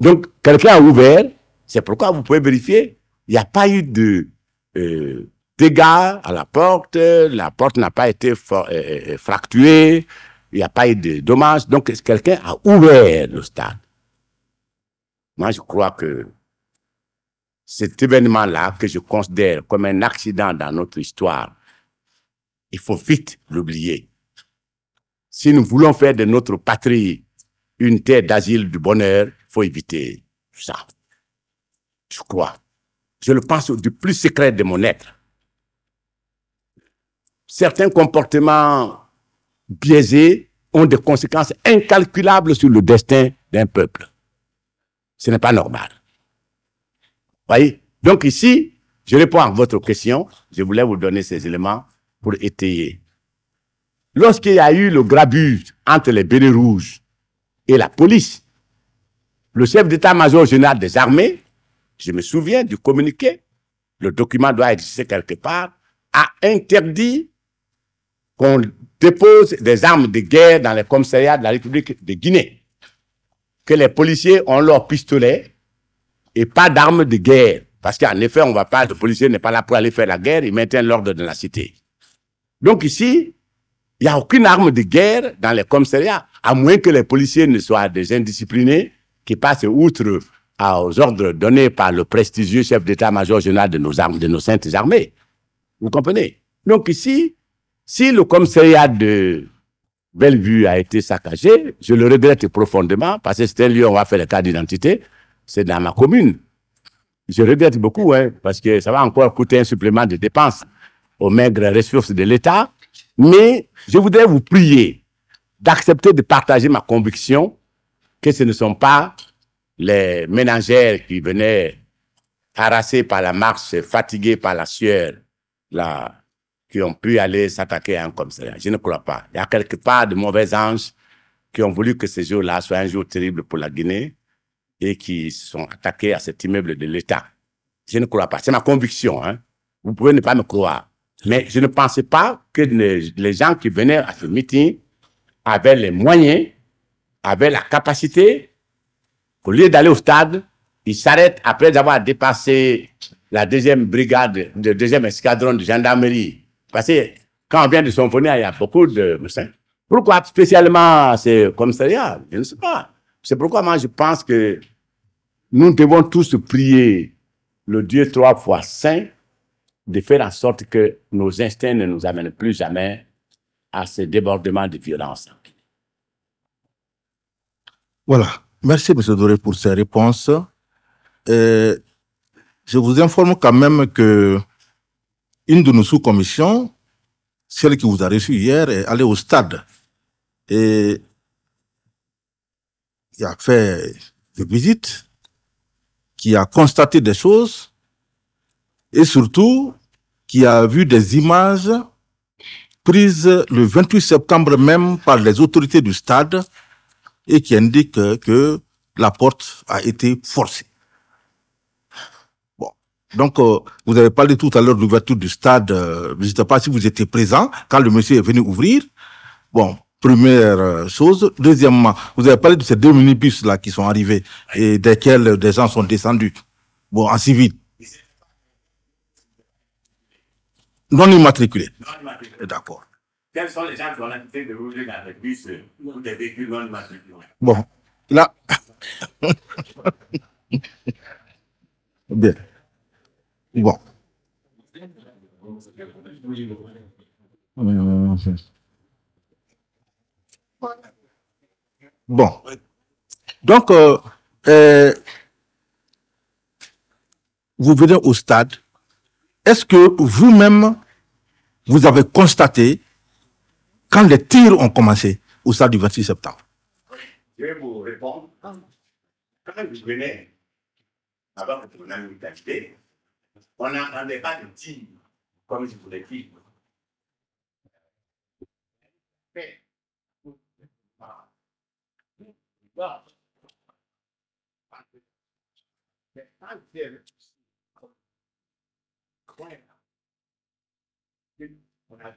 Donc, quelqu'un a ouvert, c'est pourquoi vous pouvez vérifier, il n'y a pas eu de... Euh, dégâts à la porte, la porte n'a pas été euh, euh, euh, fracturée, il n'y a pas eu de dommages, donc quelqu'un a ouvert le stade. Moi, je crois que cet événement-là, que je considère comme un accident dans notre histoire, il faut vite l'oublier. Si nous voulons faire de notre patrie une terre d'asile du bonheur, il faut éviter ça. Je crois. Je le pense du plus secret de mon être certains comportements biaisés ont des conséquences incalculables sur le destin d'un peuple. Ce n'est pas normal. Voyez Donc ici, je réponds à votre question. Je voulais vous donner ces éléments pour étayer. Lorsqu'il y a eu le grabuge entre les bérets rouges et la police, le chef d'état-major général des armées, je me souviens du communiqué, le document doit exister quelque part, a interdit qu'on dépose des armes de guerre dans les commissariats de la République de Guinée, que les policiers ont leurs pistolets et pas d'armes de guerre. Parce qu'en effet, on va pas, le policier n'est pas là pour aller faire la guerre, il maintient l'ordre de la cité. Donc ici, il n'y a aucune arme de guerre dans les commissariats, à moins que les policiers ne soient des indisciplinés qui passent outre aux ordres donnés par le prestigieux chef d'état-major général de nos armes, de nos saintes armées. Vous comprenez? Donc ici, si le commissariat de Bellevue a été saccagé, je le regrette profondément parce que c'est un lieu où on va faire le cas d'identité. C'est dans ma commune. Je regrette beaucoup, hein, parce que ça va encore coûter un supplément de dépenses aux maigres ressources de l'État. Mais je voudrais vous prier d'accepter de partager ma conviction que ce ne sont pas les ménagères qui venaient harassées par la marche, fatiguées par la sueur, la qui ont pu aller s'attaquer à un commissariat. Je ne crois pas. Il y a quelque part de mauvais anges qui ont voulu que ce jour-là soit un jour terrible pour la Guinée et qui se sont attaqués à cet immeuble de l'État. Je ne crois pas. C'est ma conviction. Hein. Vous pouvez ne pas me croire. Mais je ne pensais pas que les gens qui venaient à ce meeting avaient les moyens, avaient la capacité, qu'au lieu d'aller au stade, ils s'arrêtent après avoir dépassé la deuxième brigade, le deuxième escadron de gendarmerie parce que quand on vient de symphonie, il y a beaucoup de médecins. Pourquoi spécialement c'est comme ça Je ne sais pas. C'est pourquoi moi je pense que nous devons tous prier le Dieu trois fois saint de faire en sorte que nos instincts ne nous amènent plus jamais à ce débordement de violence. Voilà. Merci, M. Doré, pour ces réponses. Euh, je vous informe quand même que une de nos sous-commissions, celle qui vous a reçu hier, est allée au stade et qui a fait des visites, qui a constaté des choses et surtout qui a vu des images prises le 28 septembre même par les autorités du stade et qui indiquent que la porte a été forcée. Donc, euh, vous avez parlé tout à l'heure de l'ouverture du stade. Euh, n'hésitez je ne sais pas si vous étiez présent quand le monsieur est venu ouvrir. Bon, première euh, chose. Deuxièmement, vous avez parlé de ces deux minibus là qui sont arrivés et desquels des gens sont descendus. Bon, en civil. Non immatriculés. Non D'accord. Quels sont les gens dans bus ou des véhicules non immatriculés Bon, là. Bien. Bon. Bon. Donc, euh, euh, vous venez au stade. Est-ce que vous-même, vous avez constaté quand les tirs ont commencé au stade du 26 septembre Je vais vous répondre. Quand vous avant le on n'entendait pas de dire comme je voulais dire. On a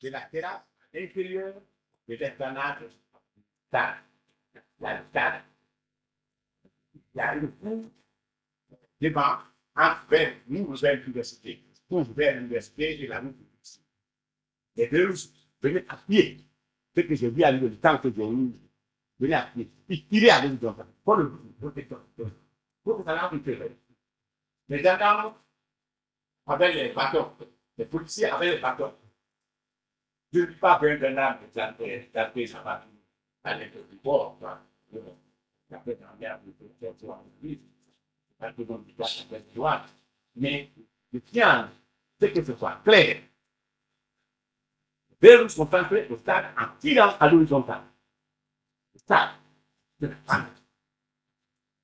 de la terrasse inférieure de débat université nous faire une université et la nouvelle Et Les deux venaient à pied. Ce que j'ai vu à l'île, le temps que j'ai eu, venez à pied. Ils tiraient à l'île Pour le protecteur. Pour que ça Les gendarmes avaient les bâtons. Les policiers avaient les bâtons. Je ne pas bien d'un arbre mais sa bord, parce la identification sexuelle. Mais je tiens c'est que ce soit clair. Les verres sont peintrés au stade en tirant à l'horizontale. Le stade, c'est la femme.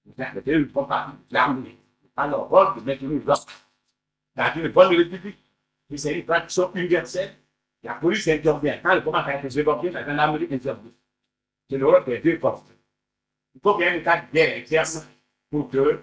Les verres font partie de l'armée. C'est pas leur rôle de maintenir l'ordre. Dans une bonne république, c'est une tradition universelle. La police intervient. Quand le combat a été débordé, la gendarmerie intervient. C'est le rôle des deux forces. Il faut qu'il y ait un cadre bien exerce pour que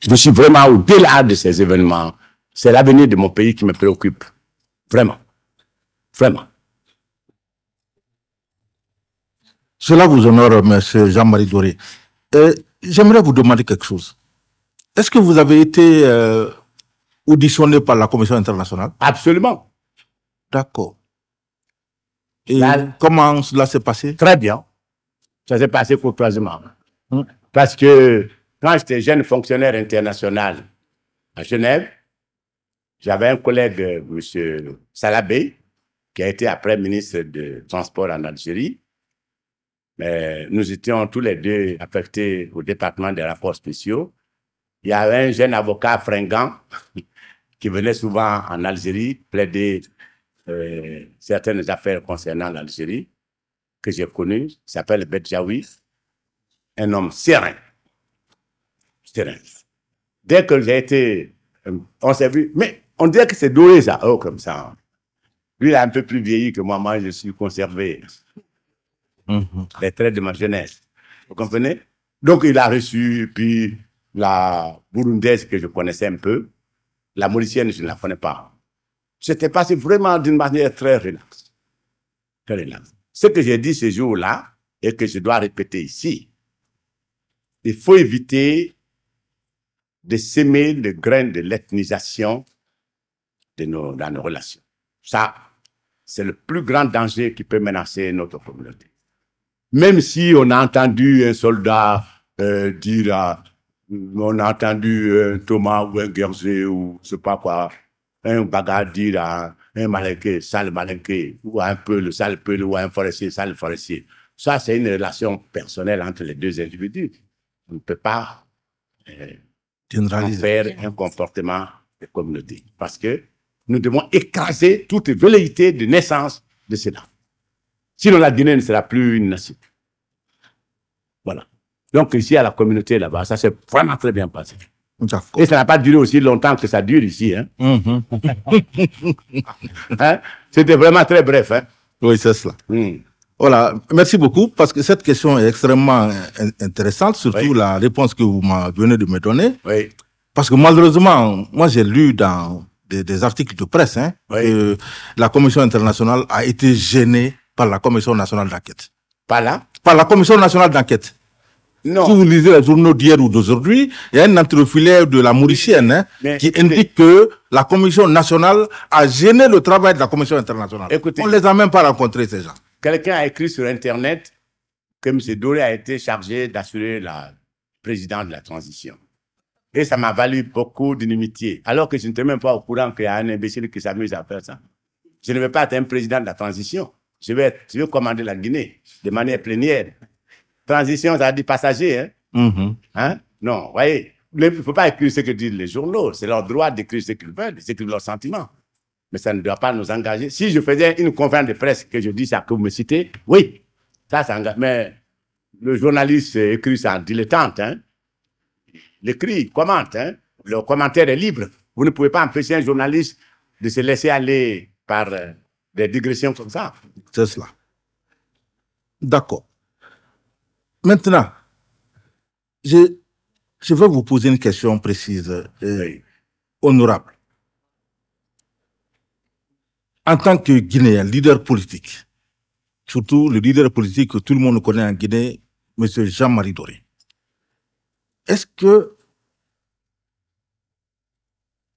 Je suis vraiment au-delà de ces événements. C'est l'avenir de mon pays qui me préoccupe. Vraiment. Vraiment. Cela vous honore, M. Jean-Marie Doré. Euh, j'aimerais vous demander quelque chose. Est-ce que vous avez été euh, auditionné par la Commission internationale Absolument. D'accord. Et comment cela s'est passé Très bien. Ça s'est passé courtoisement. Parce que quand j'étais jeune fonctionnaire international à Genève, j'avais un collègue, euh, M. Salabé, qui a été après ministre de Transport en Algérie. Mais nous étions tous les deux affectés au département des rapports spéciaux. Il y avait un jeune avocat fringant qui venait souvent en Algérie plaider euh, certaines affaires concernant l'Algérie que j'ai connu. Il s'appelle Bedjaoui, un homme serein. Dès que j'ai été, euh, on s'est mais on dirait que c'est doré ça, oh, comme ça. Hein. Lui, il est un peu plus vieilli que moi, moi, je suis conservé. Mm-hmm. Les traits de ma jeunesse. Vous comprenez? Donc, il a reçu, puis la burundaise que je connaissais un peu, la mauricienne, je ne la connais pas. C'était passé vraiment d'une manière très relaxe. Très relaxe. Ce que j'ai dit ce jour-là, et que je dois répéter ici, il faut éviter de semer les graines de l'ethnisation de nos, dans nos relations. Ça, c'est le plus grand danger qui peut menacer notre communauté. Même si on a entendu un soldat euh, dire, on a entendu un Thomas ou un ou je sais pas quoi, un bagarre dire à un malinqué, sale malinqué, ou un peu le sale peu, ou un forestier, sale forestier. Ça, c'est une relation personnelle entre les deux individus. On ne peut pas euh, en faire un comportement de communauté. Parce que nous devons écraser toute velléité de naissance de cela. Sinon, la Guinée ne sera plus une nation. Voilà. Donc, ici, à la communauté là-bas, ça s'est vraiment très bien passé. Et ça n'a pas duré aussi longtemps que ça dure ici. Hein? Mm-hmm. hein? C'était vraiment très bref. Hein? Oui, c'est cela. Hmm. Voilà, merci beaucoup parce que cette question est extrêmement euh, intéressante, surtout la réponse que vous venez de me donner. Oui. Parce que malheureusement, moi j'ai lu dans des, articles de presse hein, que la Commission internationale a été gênée par la Commission nationale d'enquête. Par là Par la Commission nationale d'enquête. Non. Si vous lisez les journaux d'hier ou d'aujourd'hui, il y a un entrefilet de la Mauricienne hein, qui indique que la Commission nationale a gêné le travail de la Commission internationale. Écoutez, On ne les a même pas rencontrés, ces gens. Quelqu'un a écrit sur Internet que M. Doré a été chargé d'assurer la présidence de la transition. Et ça m'a valu beaucoup d'inimitié, alors que je ne n'étais même pas au courant qu'il y a un imbécile qui s'amuse à faire ça. Je ne veux pas être un président de la transition. Je vais, je vais commander la Guinée de manière plénière. Transition, ça dit passager. Hein? Mm-hmm. hein? Non, vous voyez, il ne faut pas écrire ce que disent les journaux. C'est leur droit d'écrire ce qu'ils veulent, c'est leurs sentiments mais ça ne doit pas nous engager. Si je faisais une conférence de presse que je dis ça, que vous me citez, oui, ça, s'engage. Mais le journaliste écrit ça en dilettante. Hein? L'écrit commente. Hein? Le commentaire est libre. Vous ne pouvez pas empêcher un journaliste de se laisser aller par euh, des digressions comme ça. C'est cela. D'accord. Maintenant, je, je veux vous poser une question précise, euh, honorable. En tant que Guinéen, leader politique, surtout le leader politique que tout le monde connaît en Guinée, M. Jean-Marie Doré, est-ce que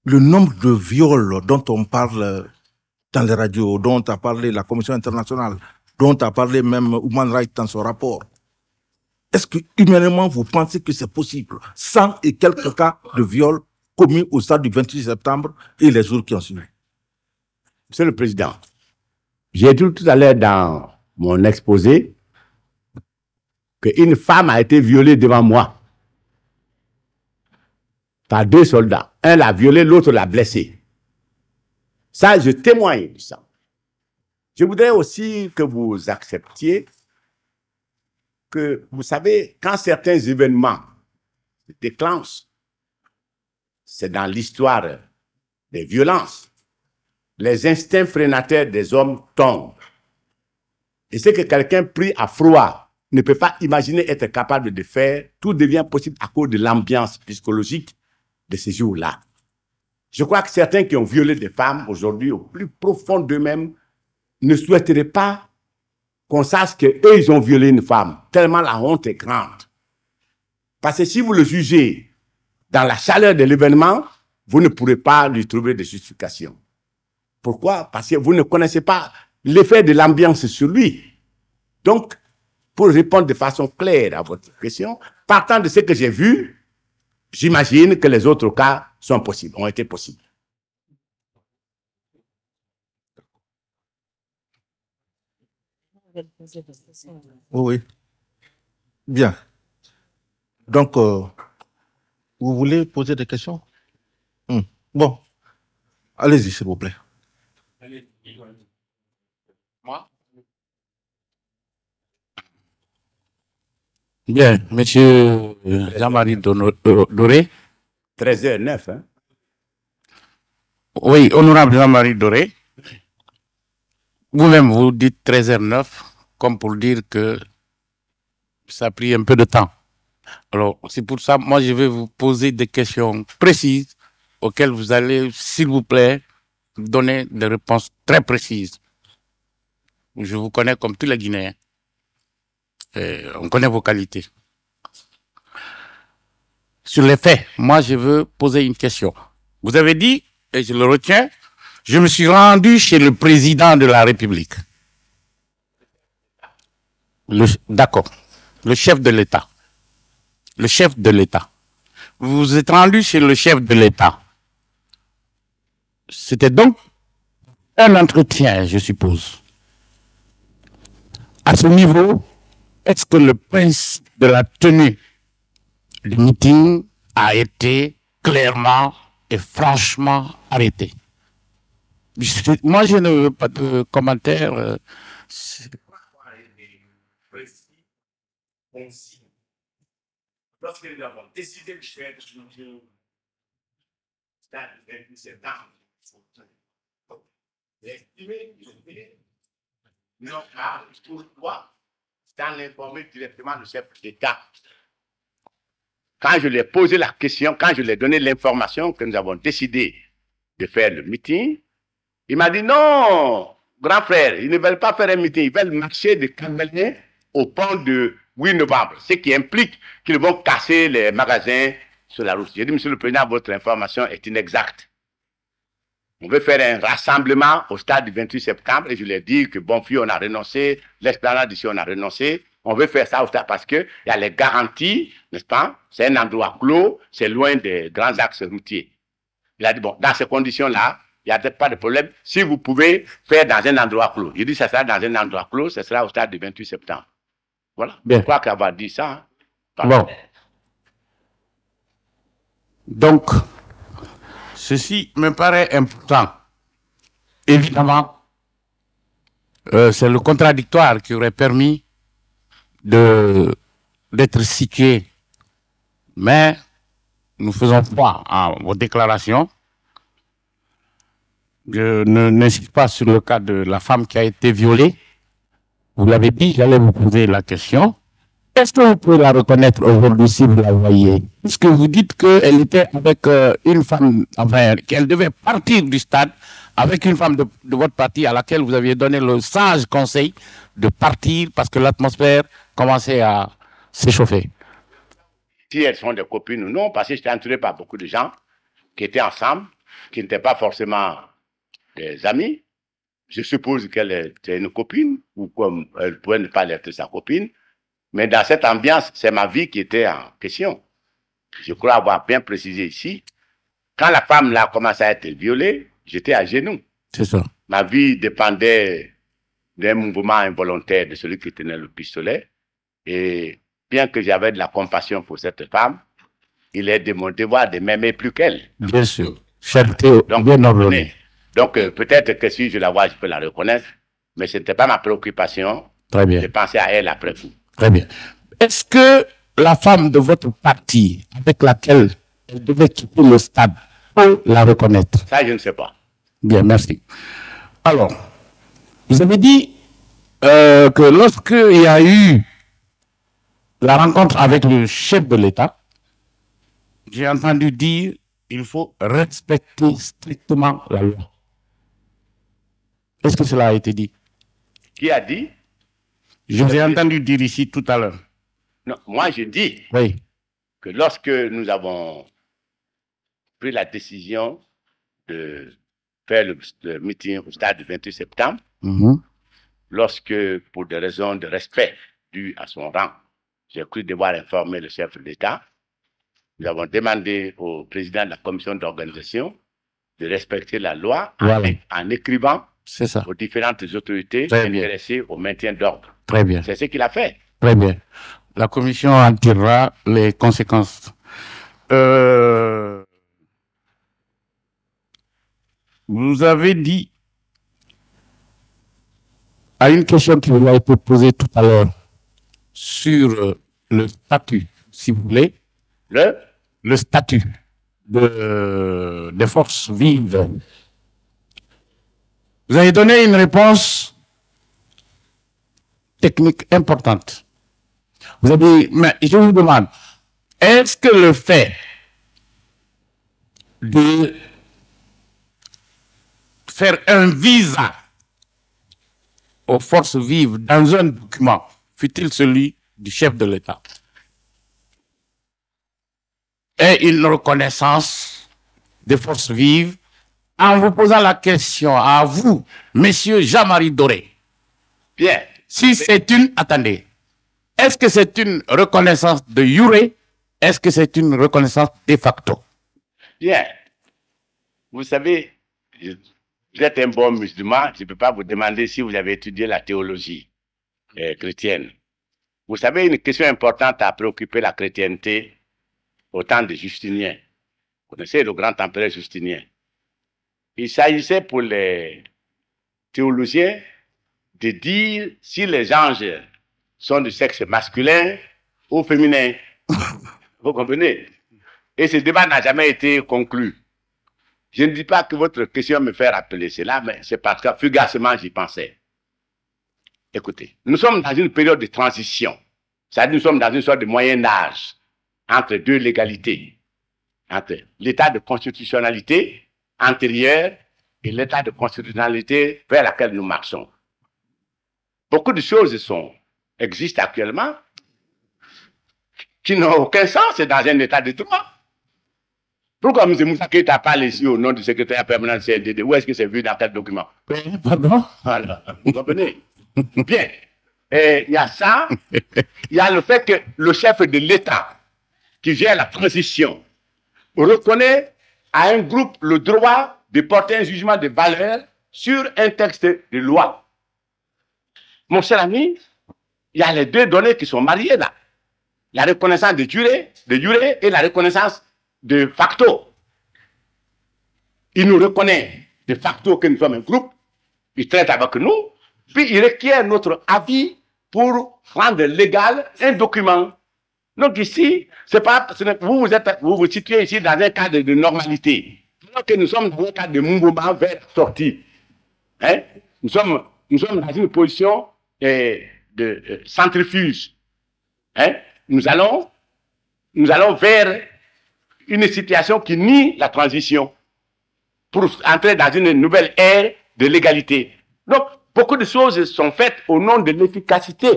le nombre de viols dont on parle dans les radios, dont a parlé la Commission internationale, dont a parlé même Human Rights dans son rapport, est-ce que humainement vous pensez que c'est possible, sans et quelques cas de viols commis au stade du 28 septembre et les jours qui ont suivi Monsieur le Président, j'ai dit tout à l'heure dans mon exposé qu'une femme a été violée devant moi par deux soldats. Un l'a violée, l'autre l'a blessée. Ça, je témoigne de ça. Je voudrais aussi que vous acceptiez que, vous savez, quand certains événements se déclenchent, c'est dans l'histoire des violences les instincts freinataires des hommes tombent. Et ce que quelqu'un pris à froid ne peut pas imaginer être capable de faire, tout devient possible à cause de l'ambiance psychologique de ces jours-là. Je crois que certains qui ont violé des femmes aujourd'hui, au plus profond d'eux-mêmes, ne souhaiteraient pas qu'on sache qu'eux, ils ont violé une femme, tellement la honte est grande. Parce que si vous le jugez dans la chaleur de l'événement, vous ne pourrez pas lui trouver de justification. Pourquoi Parce que vous ne connaissez pas l'effet de l'ambiance sur lui. Donc, pour répondre de façon claire à votre question, partant de ce que j'ai vu, j'imagine que les autres cas sont possibles, ont été possibles. Oui, oui. Bien. Donc, euh, vous voulez poser des questions hmm. Bon, allez-y, s'il vous plaît. Bien, monsieur euh, Jean-Marie Doré. 13h09. Hein? Oui, honorable Jean-Marie Doré. Vous-même, vous dites 13h09 comme pour dire que ça a pris un peu de temps. Alors, c'est pour ça, moi, je vais vous poser des questions précises auxquelles vous allez, s'il vous plaît, donner des réponses très précises. Je vous connais comme tous les Guinéens. Euh, on connaît vos qualités. Sur les faits, moi, je veux poser une question. Vous avez dit, et je le retiens, je me suis rendu chez le président de la République. D'accord. Le chef de l'État. Le chef de l'État. Vous vous êtes rendu chez le chef de l'État. C'était donc un entretien, je suppose. À ce niveau, est-ce que le prince de la tenue du meeting a été clairement et franchement arrêté Moi, je ne veux pas de commentaires. Lorsque nous avons décidé de faire ce que nous avons fait, c'est-à-dire que c'est d'abord pour toi. Mais tu es, tu es, nous avons pour toi. Dans l'informer directement le chef d'État. Quand je lui ai posé la question, quand je lui ai donné l'information que nous avons décidé de faire le meeting, il m'a dit non, grand frère, ils ne veulent pas faire un meeting, ils veulent marcher de Cambelé au pont de 8 novembre, ce qui implique qu'ils vont casser les magasins sur la route. J'ai dit, monsieur le président, votre information est inexacte. On veut faire un rassemblement au stade du 28 septembre et je lui ai dit que bonfi on a renoncé, l'esplanade ici, on a renoncé. On veut faire ça au stade parce qu'il y a les garanties, n'est-ce pas C'est un endroit clos, c'est loin des grands axes routiers. Il a dit, bon, dans ces conditions-là, il n'y a peut-être pas de problème. Si vous pouvez faire dans un endroit clos. Il dit, ça sera dans un endroit clos, ce sera au stade du 28 septembre. Voilà. Je crois qu'avoir dit ça. Hein. bon. Donc, Ceci me paraît important. Évidemment, euh, c'est le contradictoire qui aurait permis de d'être situé. Mais nous faisons foi à vos déclarations. Je n'insiste pas sur le cas de la femme qui a été violée. Vous l'avez dit, j'allais vous poser la question. Est-ce que vous pouvez la reconnaître aujourd'hui si vous la voyez que vous dites qu'elle était avec euh, une femme, enfin, qu'elle devait partir du stade avec une femme de, votre parti à laquelle vous aviez donné le sage conseil de partir parce que l'atmosphère commençait à s'échauffer. Si elles sont des copines ou non, parce que j'étais entouré par beaucoup de gens qui étaient ensemble, qui n'étaient pas forcément des amis. Je suppose qu'elle était une copine, ou comme elle pouvait ne pas être sa copine. Mais dans cette ambiance, c'est ma vie qui était en question. Je crois avoir bien précisé ici. Quand la femme là commencé à être violée, j'étais à genoux. C'est ça. Ma vie dépendait d'un mouvement involontaire de celui qui tenait le pistolet. Et bien que j'avais de la compassion pour cette femme, il est de mon devoir de m'aimer plus qu'elle. Bien sûr. Chère donc, bien ordonnée. Donc, euh, peut-être que si je la vois, je peux la reconnaître, mais ce n'était pas ma préoccupation. Très bien. Je penser à elle après vous. Très bien. Est-ce que la femme de votre parti, avec laquelle elle devait quitter le stade, peut la reconnaître Ça, je ne sais pas. Bien, merci. Alors, vous avez dit euh, que lorsqu'il y a eu la rencontre avec le chef de l'État, j'ai entendu dire qu'il faut respecter strictement la loi. Est-ce que cela a été dit Qui a dit je vous ai entendu dire ici tout à l'heure. moi je dis que lorsque nous avons pris la décision de faire le, meeting au stade du 28 septembre, mhm. lorsque, pour des raisons de respect dues à son rang, j'ai cru devoir informer le chef de l'État, nous avons demandé au président de la commission d'organisation de respecter la loi en, écrivant aux différentes autorités intéressées au maintien d'ordre. Très bien. C'est ce qu'il a fait. Très bien. La commission en tirera les conséquences. Euh, vous avez dit à une question qui vous a été posée tout à l'heure sur euh, le statut, si vous voulez, le, le statut de, des forces vives. Vous avez donné une réponse technique importante. Vous avez, mais je vous demande, est-ce que le fait de faire un visa aux forces vives dans un document, fut-il celui du chef de l'État, est une reconnaissance des forces vives en vous posant la question à vous, Monsieur Jean-Marie Doré. Bien. Si c'est une, attendez, est-ce que c'est une reconnaissance de jure Est-ce que c'est une reconnaissance de facto Bien. Vous savez, vous êtes un bon musulman, je ne peux pas vous demander si vous avez étudié la théologie euh, chrétienne. Vous savez, une question importante a préoccupé la chrétienté au temps de Justinien. Vous connaissez le grand empereur Justinien. Il s'agissait pour les théologiens de dire si les anges sont du sexe masculin ou féminin. Vous comprenez Et ce débat n'a jamais été conclu. Je ne dis pas que votre question me fait rappeler cela, mais c'est parce que fugacement j'y pensais. Écoutez, nous sommes dans une période de transition. C'est-à-dire nous sommes dans une sorte de moyen âge entre deux légalités, entre l'état de constitutionnalité antérieure et l'état de constitutionnalité vers laquelle nous marchons. Beaucoup de choses existent actuellement qui n'ont aucun sens dans un état de droit. Pourquoi M. Moussa pas parle ici au nom du secrétaire permanent de CNDD Où est-ce que c'est vu dans quel document ben, Pardon Voilà, vous comprenez Bien. Il y a ça, il y a le fait que le chef de l'État qui gère la transition reconnaît à un groupe le droit de porter un jugement de valeur sur un texte de loi. Mon cher ami, il y a les deux données qui sont mariées là. La reconnaissance de durée, de et la reconnaissance de facto. Il nous reconnaît de facto que nous sommes un groupe, il traite avec nous, puis il requiert notre avis pour rendre légal un document. Donc ici, c'est pas, vous vous, êtes, vous vous situez ici dans un cadre de normalité. que nous sommes dans un cadre de mouvement vers sortie. Hein, nous, sommes, nous sommes dans une position de, centrifuge, hein? nous allons, nous allons vers une situation qui nie la transition pour entrer dans une nouvelle ère de l'égalité. Donc, beaucoup de choses sont faites au nom de l'efficacité.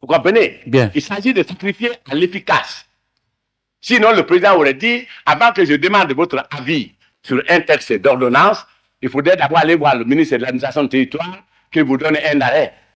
Vous comprenez Bien. Il s'agit de sacrifier à l'efficace. Sinon, le président aurait dit, avant que je demande votre avis sur un texte d'ordonnance, il faudrait d'abord aller voir le ministre de l'administration du territoire कि वोटों ने ए ना